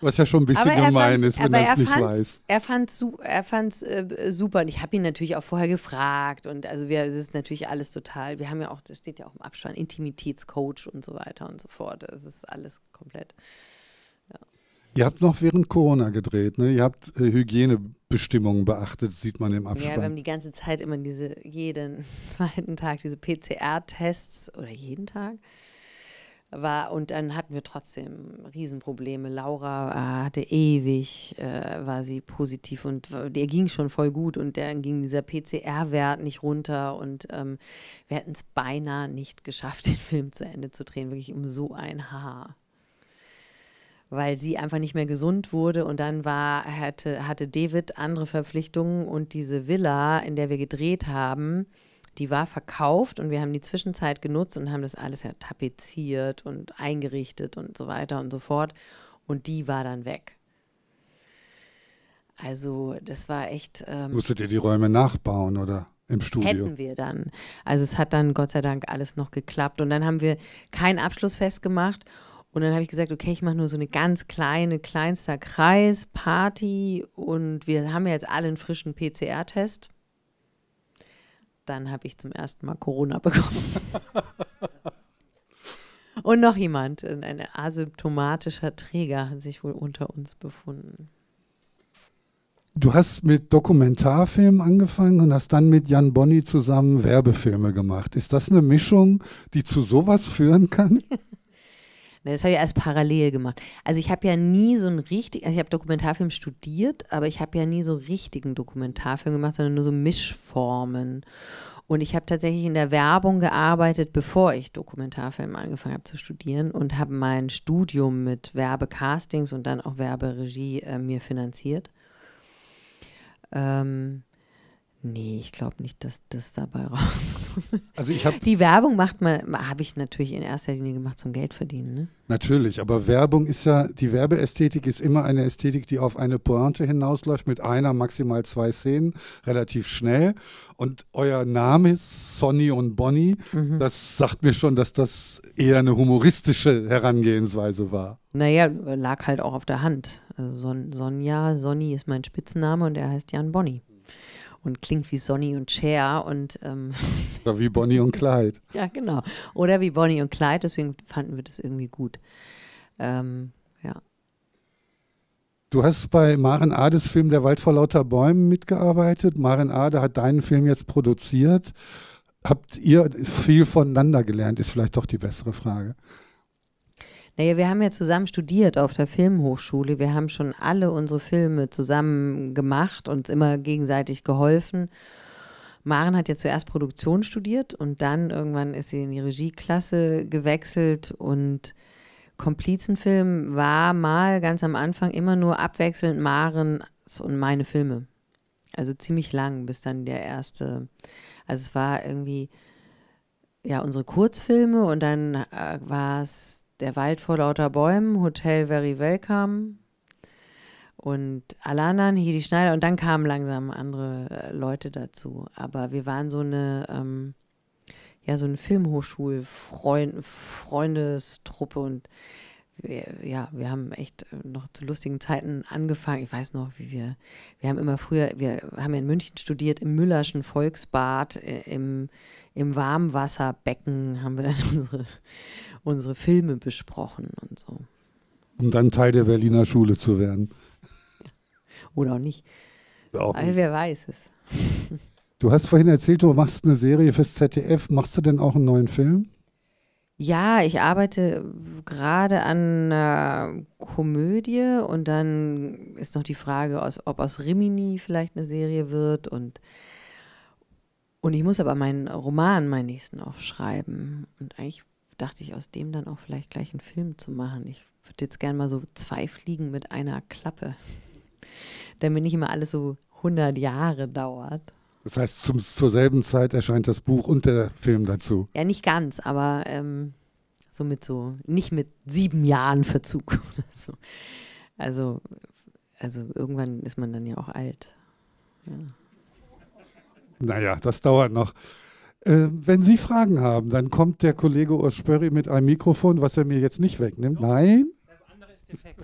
Was ja schon ein bisschen gemein ist, wenn er es nicht weiß. Er fand es er äh, super und ich habe ihn natürlich auch vorher gefragt und also wir, es ist natürlich alles total, wir haben ja auch, das steht ja auch im Abspann, Intimitätscoach und so weiter und so fort. Es ist alles komplett. Ja. Ihr habt noch während Corona gedreht, ne? Ihr habt äh, Hygienebestimmungen beachtet, sieht man im Abspann. Ja, wir haben die ganze Zeit immer diese, jeden [laughs] zweiten Tag diese PCR-Tests oder jeden Tag war und dann hatten wir trotzdem Riesenprobleme. Laura äh, hatte ewig, äh, war sie positiv und der ging schon voll gut und dann ging dieser PCR-Wert nicht runter und ähm, wir hätten es beinahe nicht geschafft, [laughs] den Film zu Ende zu drehen, wirklich um so ein Haar weil sie einfach nicht mehr gesund wurde und dann war, hatte, hatte David andere Verpflichtungen und diese Villa, in der wir gedreht haben, die war verkauft und wir haben die Zwischenzeit genutzt und haben das alles ja tapeziert und eingerichtet und so weiter und so fort. Und die war dann weg. Also das war echt. Ähm, Musstet ihr die Räume nachbauen oder? Im Studio. Hätten wir dann. Also es hat dann Gott sei Dank alles noch geklappt. Und dann haben wir kein Abschlussfest gemacht. Und dann habe ich gesagt, okay, ich mache nur so eine ganz kleine, kleinster Kreis, Party. Und wir haben ja jetzt alle einen frischen PCR-Test dann habe ich zum ersten Mal Corona bekommen. [laughs] Und noch jemand, ein asymptomatischer Träger hat sich wohl unter uns befunden. Du hast mit Dokumentarfilmen angefangen und hast dann mit Jan Bonny zusammen Werbefilme gemacht. Ist das eine Mischung, die zu sowas führen kann? [laughs] Ne, das habe ich als parallel gemacht. Also ich habe ja nie so einen richtigen, also ich habe Dokumentarfilm studiert, aber ich habe ja nie so richtigen Dokumentarfilm gemacht, sondern nur so Mischformen. Und ich habe tatsächlich in der Werbung gearbeitet, bevor ich Dokumentarfilm angefangen habe zu studieren und habe mein Studium mit Werbecastings und dann auch Werberegie äh, mir finanziert. Ähm, Nee, ich glaube nicht, dass das dabei [laughs] rauskommt. Also ich hab, die Werbung macht man, habe ich natürlich in erster Linie gemacht zum Geld verdienen. Ne? Natürlich, aber Werbung ist ja, die Werbeästhetik ist immer eine Ästhetik, die auf eine Pointe hinausläuft mit einer, maximal zwei Szenen, relativ schnell. Und euer Name ist Sonny und Bonnie. Mhm. Das sagt mir schon, dass das eher eine humoristische Herangehensweise war. Naja, lag halt auch auf der Hand. Also Son Sonja, Sonny ist mein Spitzname und er heißt Jan Bonny und klingt wie Sonny und Cher und ähm, oder [laughs] wie Bonnie und Clyde. ja, genau. Oder wie Bonnie und Clyde, deswegen fanden wir das irgendwie gut. Ähm, ja. Du hast bei Maren Ades Film Der Wald vor lauter Bäumen mitgearbeitet. Maren Ade hat deinen Film jetzt produziert. Habt ihr viel voneinander gelernt, ist vielleicht doch die bessere Frage. Naja, wir haben ja zusammen studiert auf der Filmhochschule. Wir haben schon alle unsere Filme zusammen gemacht, und immer gegenseitig geholfen. Maren hat ja zuerst Produktion studiert und dann irgendwann ist sie in die Regieklasse gewechselt und Komplizenfilm war mal ganz am Anfang immer nur abwechselnd Marens und meine Filme. Also ziemlich lang, bis dann der erste. Also es war irgendwie ja unsere Kurzfilme und dann äh, war es der Wald vor lauter Bäumen, Hotel Very Welcome und alle anderen, Hedi Schneider. Und dann kamen langsam andere äh, Leute dazu. Aber wir waren so eine, ähm, ja, so eine Filmhochschul-Freundestruppe und wir, ja, wir haben echt äh, noch zu lustigen Zeiten angefangen. Ich weiß noch, wie wir, wir haben immer früher, wir haben ja in München studiert, im Müllerschen Volksbad, äh, im, im Warmwasserbecken haben wir dann [laughs] unsere, unsere Filme besprochen und so. Um dann Teil der Berliner Schule zu werden. Oder auch nicht. Auch Aber nicht. wer weiß es. [laughs] Du hast vorhin erzählt, du machst eine Serie fürs ZDF. Machst du denn auch einen neuen Film? Ja, ich arbeite gerade an einer Komödie und dann ist noch die Frage, ob aus Rimini vielleicht eine Serie wird und und ich muss aber meinen Roman, meinen nächsten auch schreiben. Und eigentlich dachte ich, aus dem dann auch vielleicht gleich einen Film zu machen. Ich würde jetzt gerne mal so zwei Fliegen mit einer Klappe, [laughs] damit nicht immer alles so 100 Jahre dauert. Das heißt, zum, zur selben Zeit erscheint das Buch und der Film dazu. Ja, nicht ganz, aber ähm, so mit so, nicht mit sieben Jahren Verzug. [laughs] so. Also, also irgendwann ist man dann ja auch alt. Ja. Naja, das dauert noch. Äh, wenn Sie Fragen haben, dann kommt der Kollege Urs Spörri mit einem Mikrofon, was er mir jetzt nicht wegnimmt. No, Nein? Das andere ist defekt.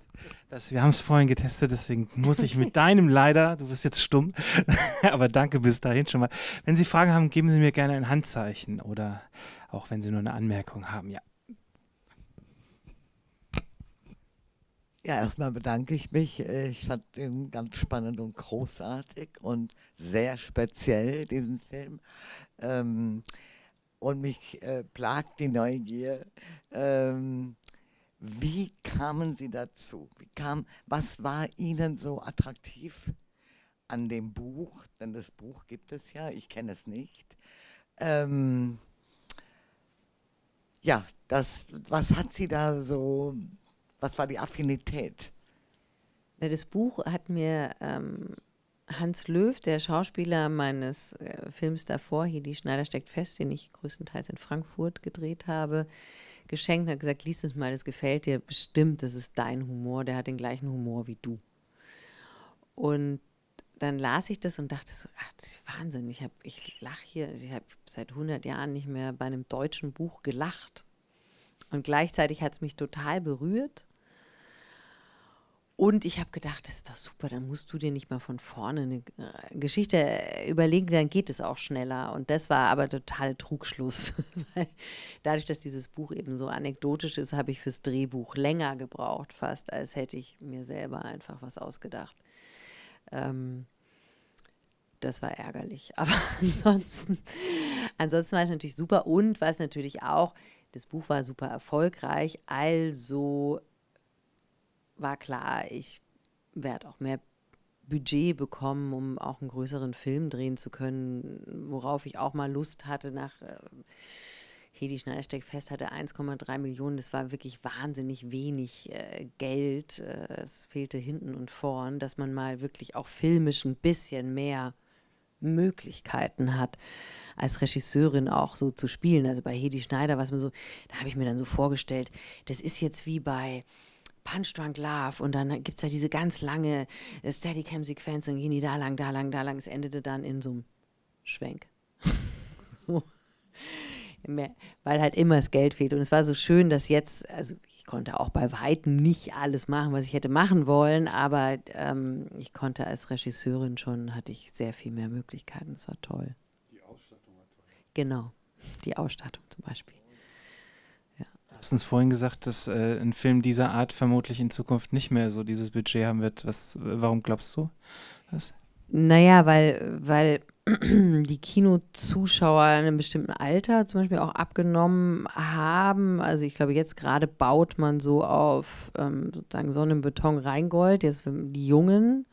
Das, wir haben es vorhin getestet, deswegen muss ich mit deinem leider, du bist jetzt stumm, [laughs] aber danke bis dahin schon mal. Wenn Sie Fragen haben, geben Sie mir gerne ein Handzeichen oder auch wenn Sie nur eine Anmerkung haben, ja. Ja, erstmal bedanke ich mich. Ich fand den ganz spannend und großartig und sehr speziell, diesen Film. Ähm, und mich äh, plagt die Neugier. Ähm, wie kamen Sie dazu? Wie kam, was war Ihnen so attraktiv an dem Buch? Denn das Buch gibt es ja, ich kenne es nicht. Ähm, ja, das, was hat sie da so, was war die Affinität? das Buch hat mir ähm, Hans Löw, der Schauspieler meines äh, Films davor, hier Die Schneider steckt fest, den ich größtenteils in Frankfurt gedreht habe, geschenkt und hat gesagt, lies es mal, das gefällt dir bestimmt, das ist dein Humor, der hat den gleichen Humor wie du. Und dann las ich das und dachte so, ach, das ist Wahnsinn, ich, ich lache hier, ich habe seit 100 Jahren nicht mehr bei einem deutschen Buch gelacht. Und gleichzeitig hat es mich total berührt und ich habe gedacht, das ist doch super, dann musst du dir nicht mal von vorne eine äh, Geschichte äh, überlegen, dann geht es auch schneller. Und das war aber total Trugschluss. [laughs] Weil dadurch, dass dieses Buch eben so anekdotisch ist, habe ich fürs Drehbuch länger gebraucht, fast, als hätte ich mir selber einfach was ausgedacht. Ähm, das war ärgerlich. [laughs] Aber ansonsten, ansonsten war es natürlich super. Und was natürlich auch, das Buch war super erfolgreich. Also war klar, ich werde auch mehr Budget bekommen, um auch einen größeren Film drehen zu können, worauf ich auch mal Lust hatte nach äh, Hedi Schneidersteck fest hatte 1,3 Millionen, das war wirklich wahnsinnig wenig äh, Geld, äh, es fehlte hinten und vorn, dass man mal wirklich auch filmisch ein bisschen mehr Möglichkeiten hat, als Regisseurin auch so zu spielen. Also bei Hedi Schneider, was man so, da habe ich mir dann so vorgestellt, das ist jetzt wie bei Punch Drunk Love und dann gibt es ja diese ganz lange äh, Steadicam-Sequenz und gehen die da lang, da lang, da lang. Es endete dann in so einem Schwenk. [laughs] Weil halt immer das Geld fehlt. Und es war so schön, dass jetzt, also ich konnte auch bei Weitem nicht alles machen, was ich hätte machen wollen, aber ähm, ich konnte als Regisseurin schon, hatte ich sehr viel mehr Möglichkeiten. Es war toll. Die Ausstattung war toll. Genau, die Ausstattung zum Beispiel hast uns vorhin gesagt, dass äh, ein Film dieser Art vermutlich in Zukunft nicht mehr so dieses Budget haben wird. Was, warum glaubst du das? Naja, weil, weil [clears throat] die Kinozuschauer in einem bestimmten Alter zum Beispiel auch abgenommen haben. Also ich glaube, jetzt gerade baut man so auf ähm, sozusagen Sonnenbeton Reingold, jetzt für die Jungen.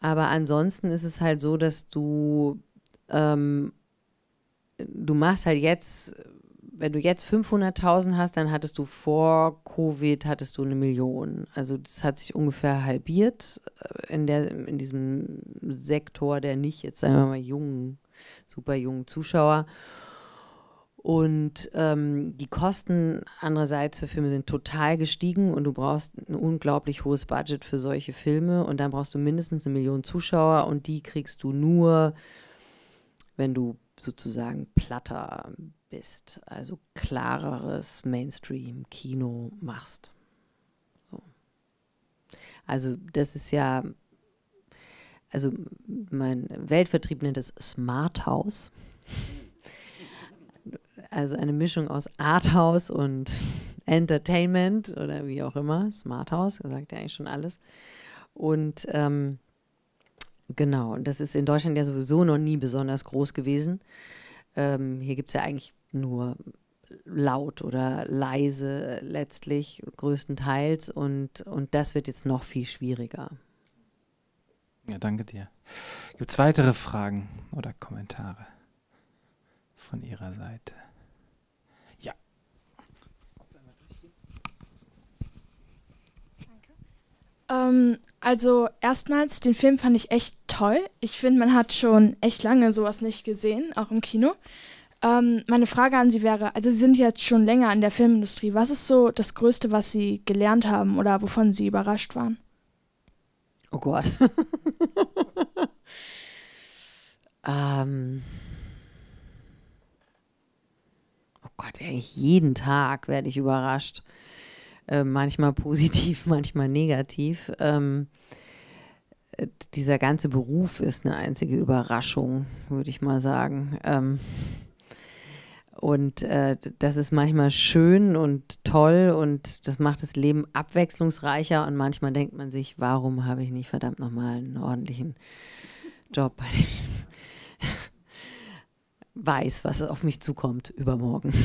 Aber ansonsten ist es halt so, dass du, ähm, du machst halt jetzt wenn du jetzt 500.000 hast, dann hattest du vor Covid hattest du eine Million. Also das hat sich ungefähr halbiert äh, in, der, in diesem Sektor der nicht, jetzt sagen wir mal, jungen, super jungen Zuschauer. Und ähm, die Kosten andererseits für Filme sind total gestiegen und du brauchst ein unglaublich hohes Budget für solche Filme und dann brauchst du mindestens eine Million Zuschauer und die kriegst du nur, wenn du sozusagen platter bist, also klareres Mainstream-Kino machst. So. Also das ist ja, also mein Weltvertrieb nennt es Smart House. [laughs] Also eine Mischung aus Art House und [laughs] Entertainment oder wie auch immer. Smart House, sagt ja eigentlich schon alles. Und ähm, genau, das ist in Deutschland ja sowieso noch nie besonders groß gewesen. Ähm, hier gibt es ja eigentlich nur laut oder leise letztlich größtenteils und, und das wird jetzt noch viel schwieriger. Ja, danke dir. Gibt es weitere Fragen oder Kommentare von Ihrer Seite? Ja. Ähm, also erstmals, den Film fand ich echt toll. Ich finde, man hat schon echt lange sowas nicht gesehen, auch im Kino. Ähm, meine Frage an Sie wäre, also Sie sind jetzt schon länger in der Filmindustrie. Was ist so das Größte, was Sie gelernt haben oder wovon Sie überrascht waren? Oh Gott. [laughs] ähm. Oh Gott, eigentlich jeden Tag werde ich überrascht. Äh, manchmal positiv, [laughs] manchmal negativ. Ähm, dieser ganze Beruf ist eine einzige Überraschung, würde ich mal sagen. Ähm, und äh, das ist manchmal schön und toll und das macht das Leben abwechslungsreicher. Und manchmal denkt man sich, warum habe ich nicht verdammt nochmal einen ordentlichen Job, bei dem ich [laughs] weiß, was auf mich zukommt übermorgen. [laughs]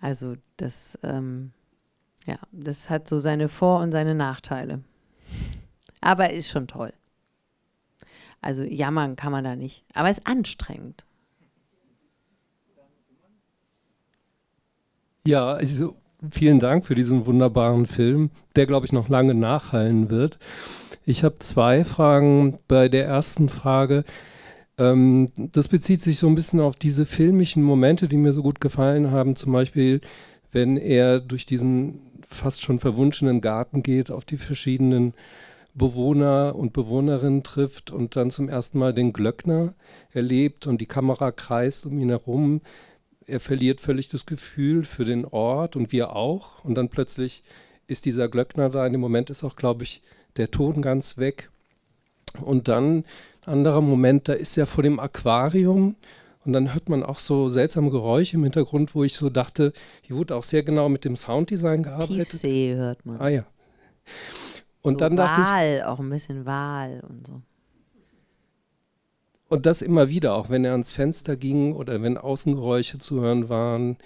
Also das, ähm, ja, das hat so seine Vor- und seine Nachteile. Aber ist schon toll. Also jammern kann man da nicht. Aber es ist anstrengend. Ja, also vielen Dank für diesen wunderbaren Film, der, glaube ich, noch lange nachhallen wird. Ich habe zwei Fragen. Bei der ersten Frage, ähm, das bezieht sich so ein bisschen auf diese filmischen Momente, die mir so gut gefallen haben. Zum Beispiel, wenn er durch diesen fast schon verwunschenen Garten geht, auf die verschiedenen Bewohner und Bewohnerinnen trifft und dann zum ersten Mal den Glöckner erlebt und die Kamera kreist um ihn herum er verliert völlig das Gefühl für den Ort und wir auch. Und dann plötzlich ist dieser Glöckner da. In dem Moment ist auch, glaube ich, der Ton ganz weg. Und dann ein anderer Moment, da ist er vor dem Aquarium und dann hört man auch so seltsame Geräusche im Hintergrund, wo ich so dachte, hier wurde auch sehr genau mit dem Sounddesign gearbeitet. Tiefsee hört man. Ah ja. Und so dann Wahl, ich. Wahl, auch ein bisschen Wahl und so. Und das immer wieder, auch wenn er ans Fenster ging oder wenn Außengeräusche zu hören waren.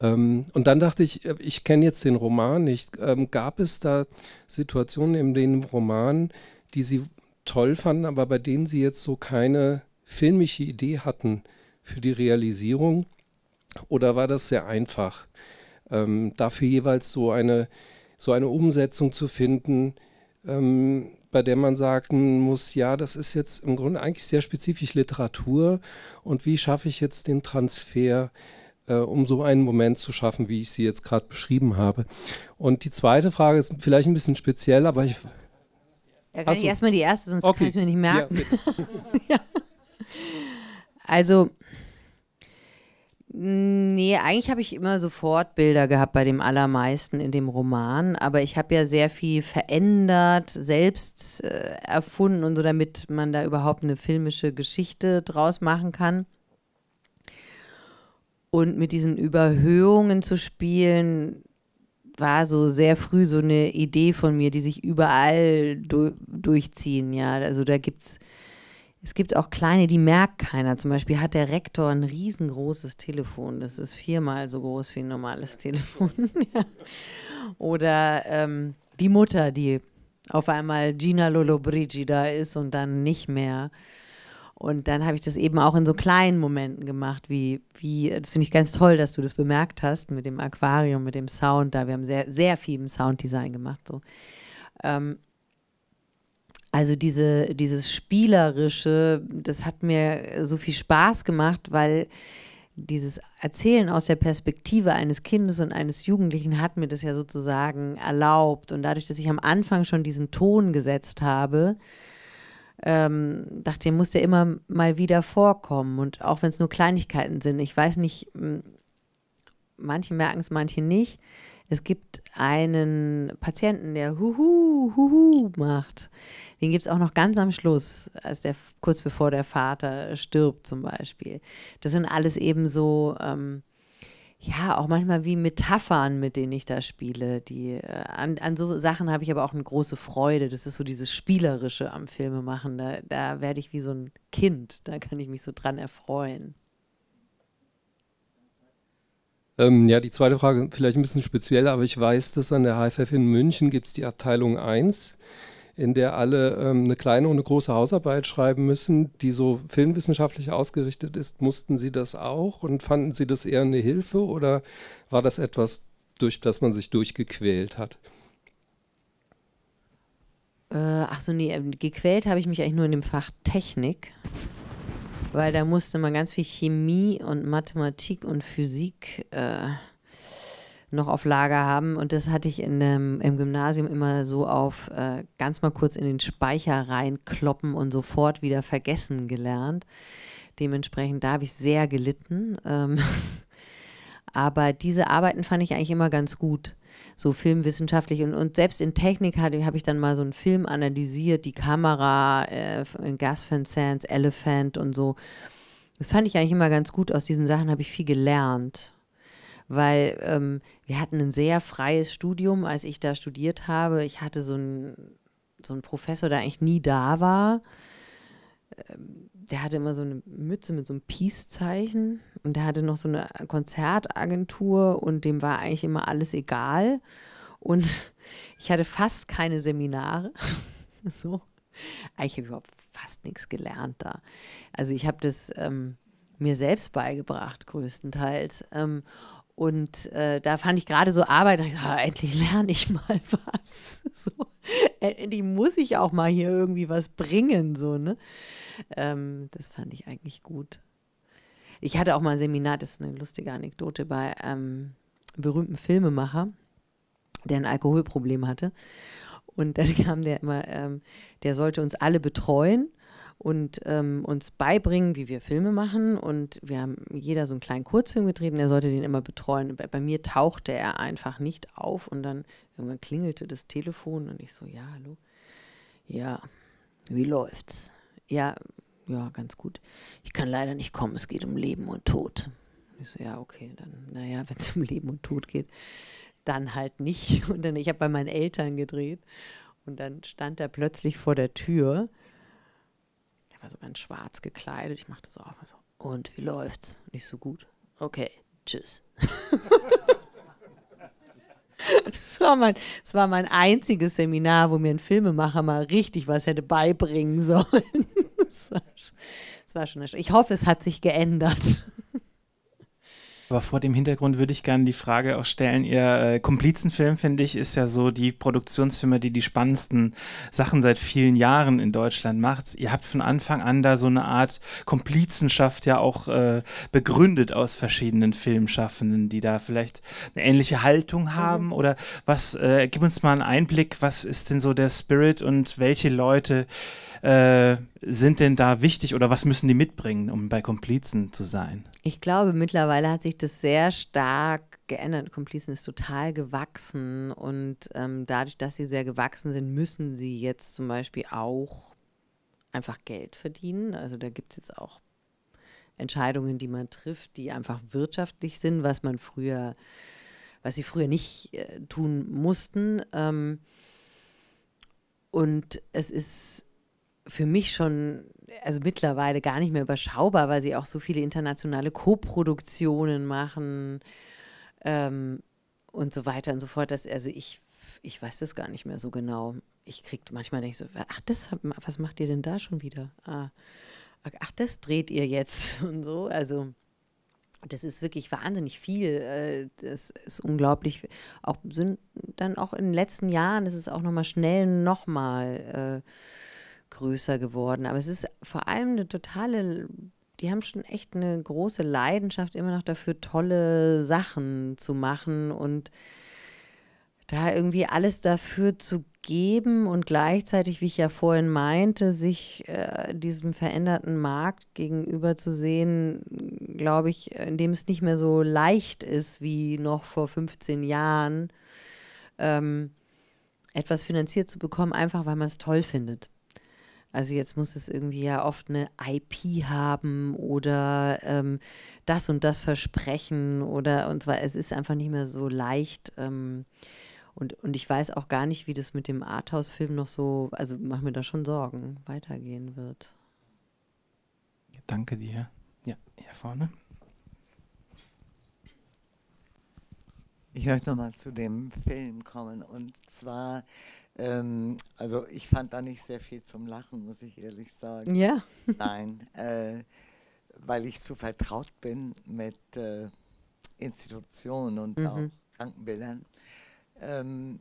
Ähm, und dann dachte ich, äh, ich kenne jetzt den Roman nicht. Ähm, gab es da Situationen in dem Roman, die Sie toll fanden, aber bei denen Sie jetzt so keine filmische Idee hatten für die Realisierung? Oder war das sehr einfach, ähm, dafür jeweils so eine, so eine Umsetzung zu finden? Ähm, bei der man sagen muss, ja, das ist jetzt im Grunde eigentlich sehr spezifisch Literatur und wie schaffe ich jetzt den Transfer, äh, um so einen Moment zu schaffen, wie ich sie jetzt gerade beschrieben habe. Und die zweite Frage ist vielleicht ein bisschen speziell, aber ich... Da kann Achso. ich erstmal die erste, sonst okay. kann ich es mir nicht merken. Ja, [laughs] ja. Also Nee, eigentlich habe ich immer sofort Bilder gehabt bei dem allermeisten in dem Roman, aber ich habe ja sehr viel verändert, selbst äh, erfunden und so, damit man da überhaupt eine filmische Geschichte draus machen kann. Und mit diesen Überhöhungen zu spielen, war so sehr früh so eine Idee von mir, die sich überall du durchziehen, ja. Also da gibt es es gibt auch kleine, die merkt keiner. Zum Beispiel hat der Rektor ein riesengroßes Telefon. Das ist viermal so groß wie ein normales Telefon. [laughs] Oder ähm, die Mutter, die auf einmal Gina da ist und dann nicht mehr. Und dann habe ich das eben auch in so kleinen Momenten gemacht, wie, wie das finde ich ganz toll, dass du das bemerkt hast mit dem Aquarium, mit dem Sound da. Wir haben sehr, sehr viel im Sounddesign gemacht. So. Ähm, also diese, dieses Spielerische, das hat mir so viel Spaß gemacht, weil dieses Erzählen aus der Perspektive eines Kindes und eines Jugendlichen hat mir das ja sozusagen erlaubt. Und dadurch, dass ich am Anfang schon diesen Ton gesetzt habe, ähm, dachte, der muss ja immer mal wieder vorkommen. Und auch wenn es nur Kleinigkeiten sind, ich weiß nicht, hm, manche merken es, manche nicht. Es gibt einen Patienten, der Huhu, Huhu macht. Den gibt es auch noch ganz am Schluss, als der, kurz bevor der Vater stirbt zum Beispiel. Das sind alles eben so, ähm, ja, auch manchmal wie Metaphern, mit denen ich da spiele. Die, äh, an, an so Sachen habe ich aber auch eine große Freude. Das ist so dieses Spielerische am Filmemachen. Da, da werde ich wie so ein Kind. Da kann ich mich so dran erfreuen. Ähm, ja, die zweite Frage vielleicht ein bisschen speziell, aber ich weiß, dass an der HFF in München gibt es die Abteilung 1, in der alle ähm, eine kleine und eine große Hausarbeit schreiben müssen, die so filmwissenschaftlich ausgerichtet ist. Mussten Sie das auch und fanden Sie das eher eine Hilfe oder war das etwas, durch das man sich durchgequält hat? Äh, ach so, nee, ähm, gequält habe ich mich eigentlich nur in dem Fach Technik weil da musste man ganz viel Chemie und Mathematik und Physik äh, noch auf Lager haben. Und das hatte ich in dem, im Gymnasium immer so auf äh, ganz mal kurz in den Speicher reinkloppen und sofort wieder vergessen gelernt. Dementsprechend, da habe ich sehr gelitten. Ähm [laughs] aber diese Arbeiten fand ich eigentlich immer ganz gut so filmwissenschaftlich und, und selbst in Technik habe ich dann mal so einen Film analysiert, die Kamera, äh, Gas Sands, Elephant und so. Das fand ich eigentlich immer ganz gut. Aus diesen Sachen habe ich viel gelernt weil ähm, wir hatten ein sehr freies Studium, als ich da studiert habe. Ich hatte so einen, so Professor, der eigentlich nie da war. Ähm, der hatte immer so eine Mütze mit so einem Peace-Zeichen und der hatte noch so eine Konzertagentur und dem war eigentlich immer alles egal. Und [laughs] ich hatte fast keine Seminare. [laughs] so. Eigentlich habe ich überhaupt fast nichts gelernt da. Also ich habe das ähm, mir selbst beigebracht, größtenteils. Ähm, und äh, da fand ich gerade so Arbeit, dachte, ah, endlich lerne ich mal [laughs] was. so, endlich muss ich auch mal hier irgendwie was bringen. So, ne? Ähm, das fand ich eigentlich gut. Ich hatte auch mal ein Seminar, das ist eine lustige Anekdote, bei einem ähm, berühmten Filmemacher, der ein Alkoholproblem hatte. Und dann [laughs] kam der immer, ähm, der sollte uns alle betreuen und ähm, uns beibringen, wie wir Filme machen. Und wir haben jeder so einen kleinen Kurzfilm gedreht und er sollte den immer betreuen. Bei, bei, mir tauchte er einfach nicht auf und dann irgendwann klingelte das Telefon und ich so, ja, hallo. Ja, wie läuft's? ja, ja, ganz gut. Ich kann leider nicht kommen, es geht um Leben und Tod. Ich so, ja, okay, dann, naja, wenn es um Leben und Tod geht, dann halt nicht. [laughs] Und dann, ich habe bei meinen Eltern gedreht und dann stand er plötzlich vor der Tür. Er war so ganz schwarz gekleidet. Ich machte so auf und so, und wie läuft's? Nicht so gut. Okay, tschüss. [laughs] Das war, mein, das war mein einziges Seminar, wo mir ein Filmemacher mal richtig was hätte beibringen sollen. [laughs] Das war, schon, das war schon ich hoffe, es hat sich geändert. Aber vor dem Hintergrund würde ich gerne die Frage auch stellen, Ihr äh, Komplizenfilm, finde ich, ist ja so die Produktionsfirma, die die spannendsten Sachen seit vielen Jahren in Deutschland macht. Ihr habt von Anfang an da so eine Art Komplizenschaft ja auch äh, begründet aus verschiedenen Filmschaffenden, die da vielleicht eine ähnliche Haltung mhm. haben mhm. oder was, äh, gib uns mal einen Einblick, was ist denn so der Spirit und welche Leute äh, sind denn da wichtig oder was müssen die mitbringen, um bei Komplizen zu sein? Ich glaube, mittlerweile hat sich das sehr stark geändert. Komplizen ist total gewachsen und ähm, dadurch, dass sie sehr gewachsen sind, müssen sie jetzt zum Beispiel auch einfach Geld verdienen. Also da gibt es jetzt auch Entscheidungen, die man trifft, die einfach wirtschaftlich sind, was man früher, was sie früher nicht äh, tun mussten. Ähm, und es ist für mich schon also mittlerweile gar nicht mehr überschaubar, weil sie auch so viele internationale Koproduktionen machen ähm, und so weiter und so fort. Dass, also ich, ich weiß das gar nicht mehr so genau. Ich kriege manchmal denke so, ach, das, was macht ihr denn da schon wieder? Ah, ach, das dreht ihr jetzt [laughs] und so. Also das ist wirklich wahnsinnig viel. Äh, das ist unglaublich. Auch sind dann auch in den letzten Jahren ist es auch nochmal schnell nochmal. Äh, größer geworden. Aber es ist vor allem eine totale, die haben schon echt eine große Leidenschaft immer noch dafür, tolle Sachen zu machen und da irgendwie alles dafür zu geben und gleichzeitig, wie ich ja vorhin meinte, sich äh, diesem veränderten Markt gegenüber zu sehen, glaube ich, in dem es nicht mehr so leicht ist wie noch vor 15 Jahren, ähm, etwas finanziert zu bekommen, einfach weil man es toll findet. Also jetzt muss es irgendwie ja oft eine IP haben oder ähm, das und das versprechen oder und zwar es ist einfach nicht mehr so leicht. Ähm, und, und ich weiß auch gar nicht, wie das mit dem Arthouse-Film noch so, also mach mir da schon Sorgen, weitergehen wird. Ja, danke dir. Ja, hier vorne. Ich möchte nochmal zu dem Film kommen. Und zwar ähm, also ich fand da nicht sehr viel zum Lachen, muss ich ehrlich sagen. Ja. [laughs] Nein, äh, weil ich zu vertraut bin mit äh, Institutionen und mhm. auch Krankenbildern. Ähm,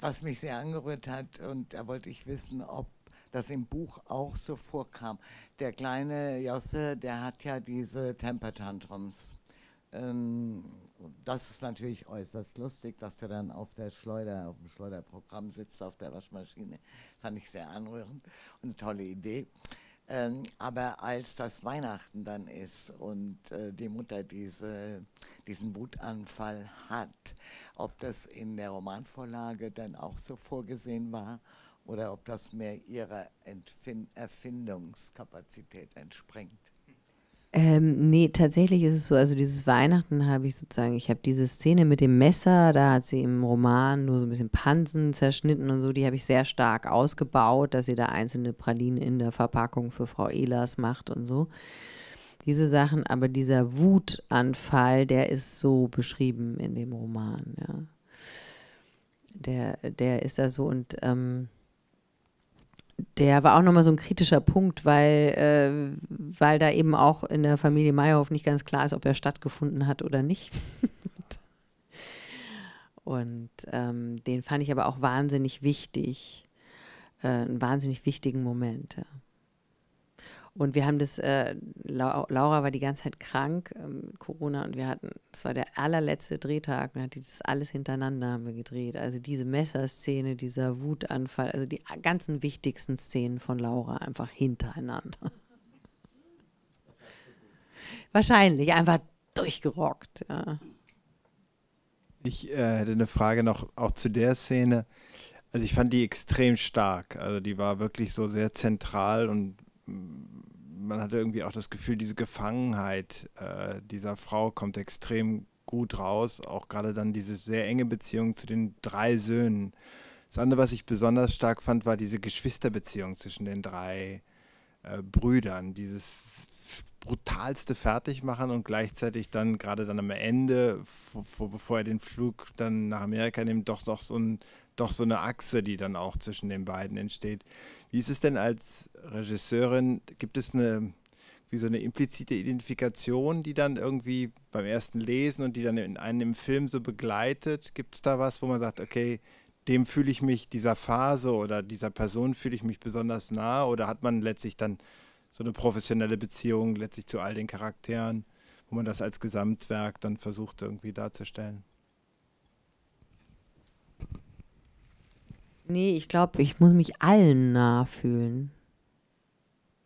was mich sehr angerührt hat, und da wollte ich wissen, ob das im Buch auch so vorkam. Der kleine Josse, der hat ja diese Tempertantrums. Ähm, das ist natürlich äußerst lustig, dass der dann auf der Schleuder, auf dem Schleuderprogramm sitzt, auf der Waschmaschine. Fand ich sehr anrührend und eine tolle Idee. Ähm, aber als das Weihnachten dann ist und äh, die Mutter diese, diesen Wutanfall hat, ob das in der Romanvorlage dann auch so vorgesehen war oder ob das mehr ihrer Entfin Erfindungskapazität entspringt. Ähm, nee, tatsächlich ist es so, also dieses Weihnachten habe ich sozusagen, ich habe diese Szene mit dem Messer, da hat sie im Roman nur so ein bisschen Pansen zerschnitten und so, die habe ich sehr stark ausgebaut, dass sie da einzelne Pralinen in der Verpackung für Frau Elas macht und so. Diese Sachen, aber dieser Wutanfall, der ist so beschrieben in dem Roman, ja. Der, der ist da so und ähm, der war auch nochmal so ein kritischer Punkt, weil, äh, weil da eben auch in der Familie Meyerhoff nicht ganz klar ist, ob er stattgefunden hat oder nicht. [laughs] Und ähm, den fand ich aber auch wahnsinnig wichtig, äh, einen wahnsinnig wichtigen Moment. Ja. Und wir haben das, äh, Laura war die ganze Zeit krank äh, mit Corona und wir hatten, es war der allerletzte Drehtag und hat das alles hintereinander haben wir gedreht. Also diese Messerszene, dieser Wutanfall, also die ganzen wichtigsten Szenen von Laura einfach hintereinander. [laughs] Wahrscheinlich, einfach durchgerockt. Ja. Ich äh, hätte eine Frage noch auch zu der Szene. Also ich fand die extrem stark. Also die war wirklich so sehr zentral und man hatte irgendwie auch das Gefühl, diese Gefangenheit äh, dieser Frau kommt extrem gut raus. Auch gerade dann diese sehr enge Beziehung zu den drei Söhnen. Das andere, was ich besonders stark fand, war diese Geschwisterbeziehung zwischen den drei äh, Brüdern. Dieses brutalste Fertigmachen und gleichzeitig dann gerade dann am Ende, bevor er den Flug dann nach Amerika nimmt, doch noch so ein doch so eine Achse, die dann auch zwischen den beiden entsteht. Wie ist es denn als Regisseurin? Gibt es eine wie so eine implizite Identifikation, die dann irgendwie beim ersten Lesen und die dann in einem Film so begleitet? Gibt es da was, wo man sagt, okay, dem fühle ich mich, dieser Phase oder dieser Person fühle ich mich besonders nah? Oder hat man letztlich dann so eine professionelle Beziehung letztlich zu all den Charakteren, wo man das als Gesamtwerk dann versucht irgendwie darzustellen? Nee, ich glaube, ich muss mich allen nah fühlen.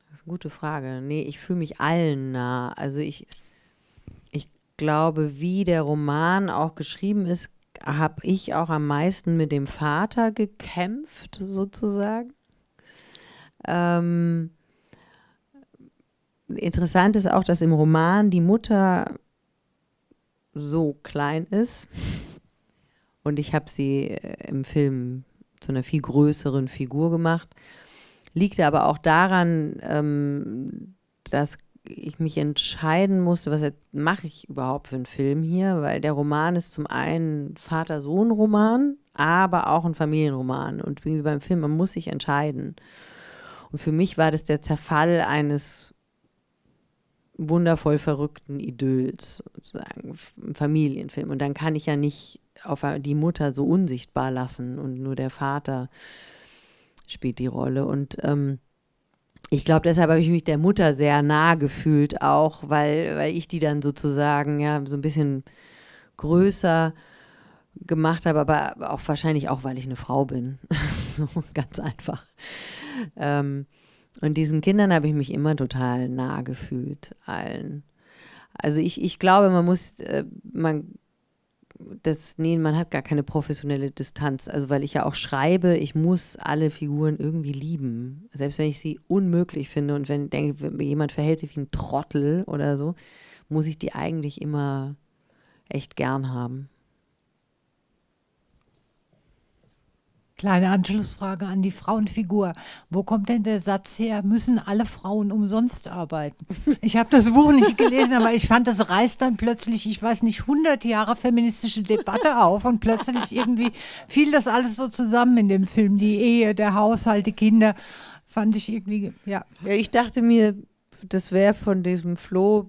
Das ist eine gute Frage. Nee, ich fühle mich allen nah. Also ich, ich glaube, wie der Roman auch geschrieben ist, habe ich auch am meisten mit dem Vater gekämpft, sozusagen. Ähm, interessant ist auch, dass im Roman die Mutter so klein ist. Und ich habe sie äh, im Film zu einer viel größeren Figur gemacht. Liegt aber auch daran, ähm, dass ich mich entscheiden musste, was mache ich überhaupt für einen Film hier, weil der Roman ist zum einen Vater-Sohn-Roman, aber auch ein Familienroman. Und wie beim Film, man muss sich entscheiden. Und für mich war das der Zerfall eines wundervoll verrückten Idylls, sozusagen, ein Familienfilm. Und dann kann ich ja nicht auf die Mutter so unsichtbar lassen und nur der Vater spielt die Rolle. Und ähm, ich glaube, deshalb habe ich mich der Mutter sehr nah gefühlt, auch weil, weil ich die dann sozusagen ja so ein bisschen größer gemacht habe, aber auch wahrscheinlich auch, weil ich eine Frau bin. [laughs] so ganz einfach. Ähm, und diesen Kindern habe ich mich immer total nah gefühlt, allen. Also ich, ich glaube, man muss, äh, man das, nee, man hat gar keine professionelle Distanz. Also weil ich ja auch schreibe, ich muss alle Figuren irgendwie lieben. Selbst wenn ich sie unmöglich finde und wenn denke, jemand verhält sich wie ein Trottel oder so, muss ich die eigentlich immer echt gern haben. Kleine Anschlussfrage an die Frauenfigur. Wo kommt denn der Satz her, müssen alle Frauen umsonst arbeiten? Ich habe das Buch nicht gelesen, aber ich fand, das reißt dann plötzlich, ich weiß nicht, 100 Jahre feministische Debatte auf und plötzlich irgendwie fiel das alles so zusammen in dem Film. Die Ehe, der Haushalt, die Kinder, fand ich irgendwie, ja. ja ich dachte mir, das wäre von diesem Floh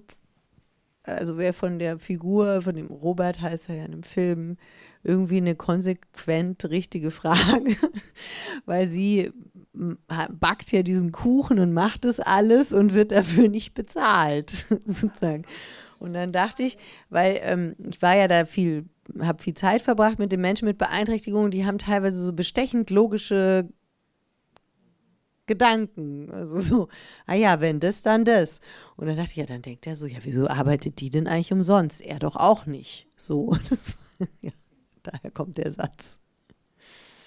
also wer von der Figur, von dem Robert heißt er ja in dem Film, irgendwie eine konsequent richtige [laughs] Frage, weil sie hm, backt ja diesen Kuchen und macht es alles und wird dafür nicht bezahlt, [laughs] sozusagen. Und dann dachte ich, weil ähm, ich war ja da viel, habe viel Zeit verbracht mit den Menschen mit Beeinträchtigungen, die haben teilweise so bestechend logische Gedanken. Also so, ah ja, wenn das, dann das. Und dann dachte ich, ja, dann denkt er so, ja, wieso arbeitet die denn eigentlich umsonst? Er doch auch nicht. So, [laughs] das, ja, daher kommt der Satz.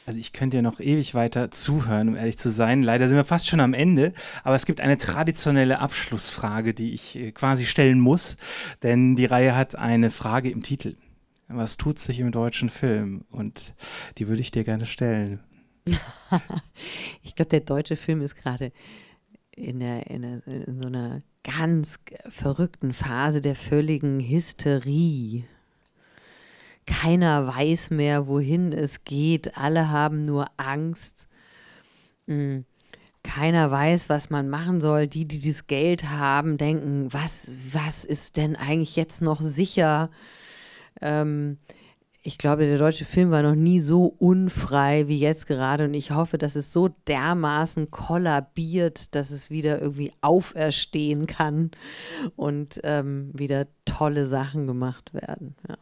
Also ich könnte ja noch ewig weiter zuhören, um ehrlich zu sein. Leider sind wir fast schon am Ende, aber es gibt eine traditionelle Abschlussfrage, die ich äh, quasi stellen muss, denn die Reihe hat eine Frage im Titel. Was tut sich im deutschen Film? Und die würde ich dir gerne stellen. [laughs] ich glaube, der deutsche Film ist gerade in, der, in, der, in so einer ganz verrückten Phase der völligen Hysterie. Keiner weiß mehr, wohin es geht. Alle haben nur Angst. Hm. keiner weiß, was man machen soll. Die, die das Geld haben, denken, was, was ist denn eigentlich jetzt noch sicher? Ähm, ich glaube, der deutsche Film war noch nie so unfrei wie jetzt gerade und ich hoffe, dass es so dermaßen kollabiert, dass es wieder irgendwie auferstehen kann und ähm, wieder tolle Sachen gemacht werden. Ja.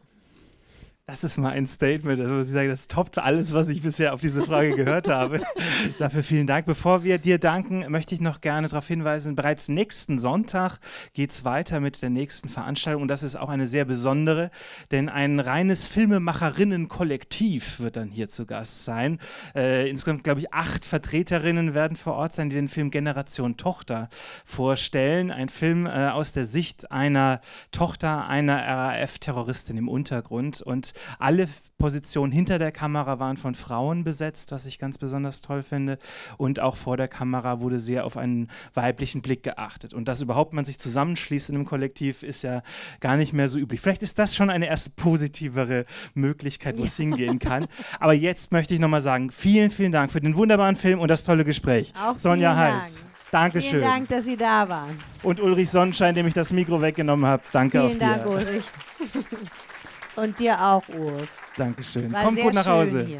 Das ist mal ein Statement. Also ich sagen, das toppt alles, was ich bisher auf diese Frage [laughs] gehört habe. Dafür vielen Dank. Bevor wir dir danken, möchte ich noch gerne darauf hinweisen, bereits nächsten Sonntag geht es weiter mit der nächsten Veranstaltung. Und das ist auch eine sehr besondere, denn ein reines Filmemacherinnen-Kollektiv wird dann hier zu Gast sein. Äh, insgesamt, glaube ich, acht Vertreterinnen werden vor Ort sein, die den Film Generation Tochter vorstellen. Ein Film äh, aus der Sicht einer Tochter einer RAF-Terroristin im Untergrund. Und alle Positionen hinter der Kamera waren von Frauen besetzt, was ich ganz besonders toll finde. Und auch vor der Kamera wurde sehr auf einen weiblichen Blick geachtet. Und dass überhaupt man sich zusammenschließt in einem Kollektiv, ist ja gar nicht mehr so üblich. Vielleicht ist das schon eine erste positivere Möglichkeit, wo ja. es hingehen kann. Aber jetzt möchte ich nochmal sagen, vielen, vielen Dank für den wunderbaren Film und das tolle Gespräch. Auch Sonja Heiß. Dank. Dankeschön. Vielen Dank, dass Sie da waren. Und Ulrich Sonnenschein, dem ich das Mikro weggenommen habe. Danke Vielen auf Dank, dir. Vielen Dank, Ulrich. [laughs] Und dir auch, Urs. Dankeschön. War Komm gut nach Hause. Hier.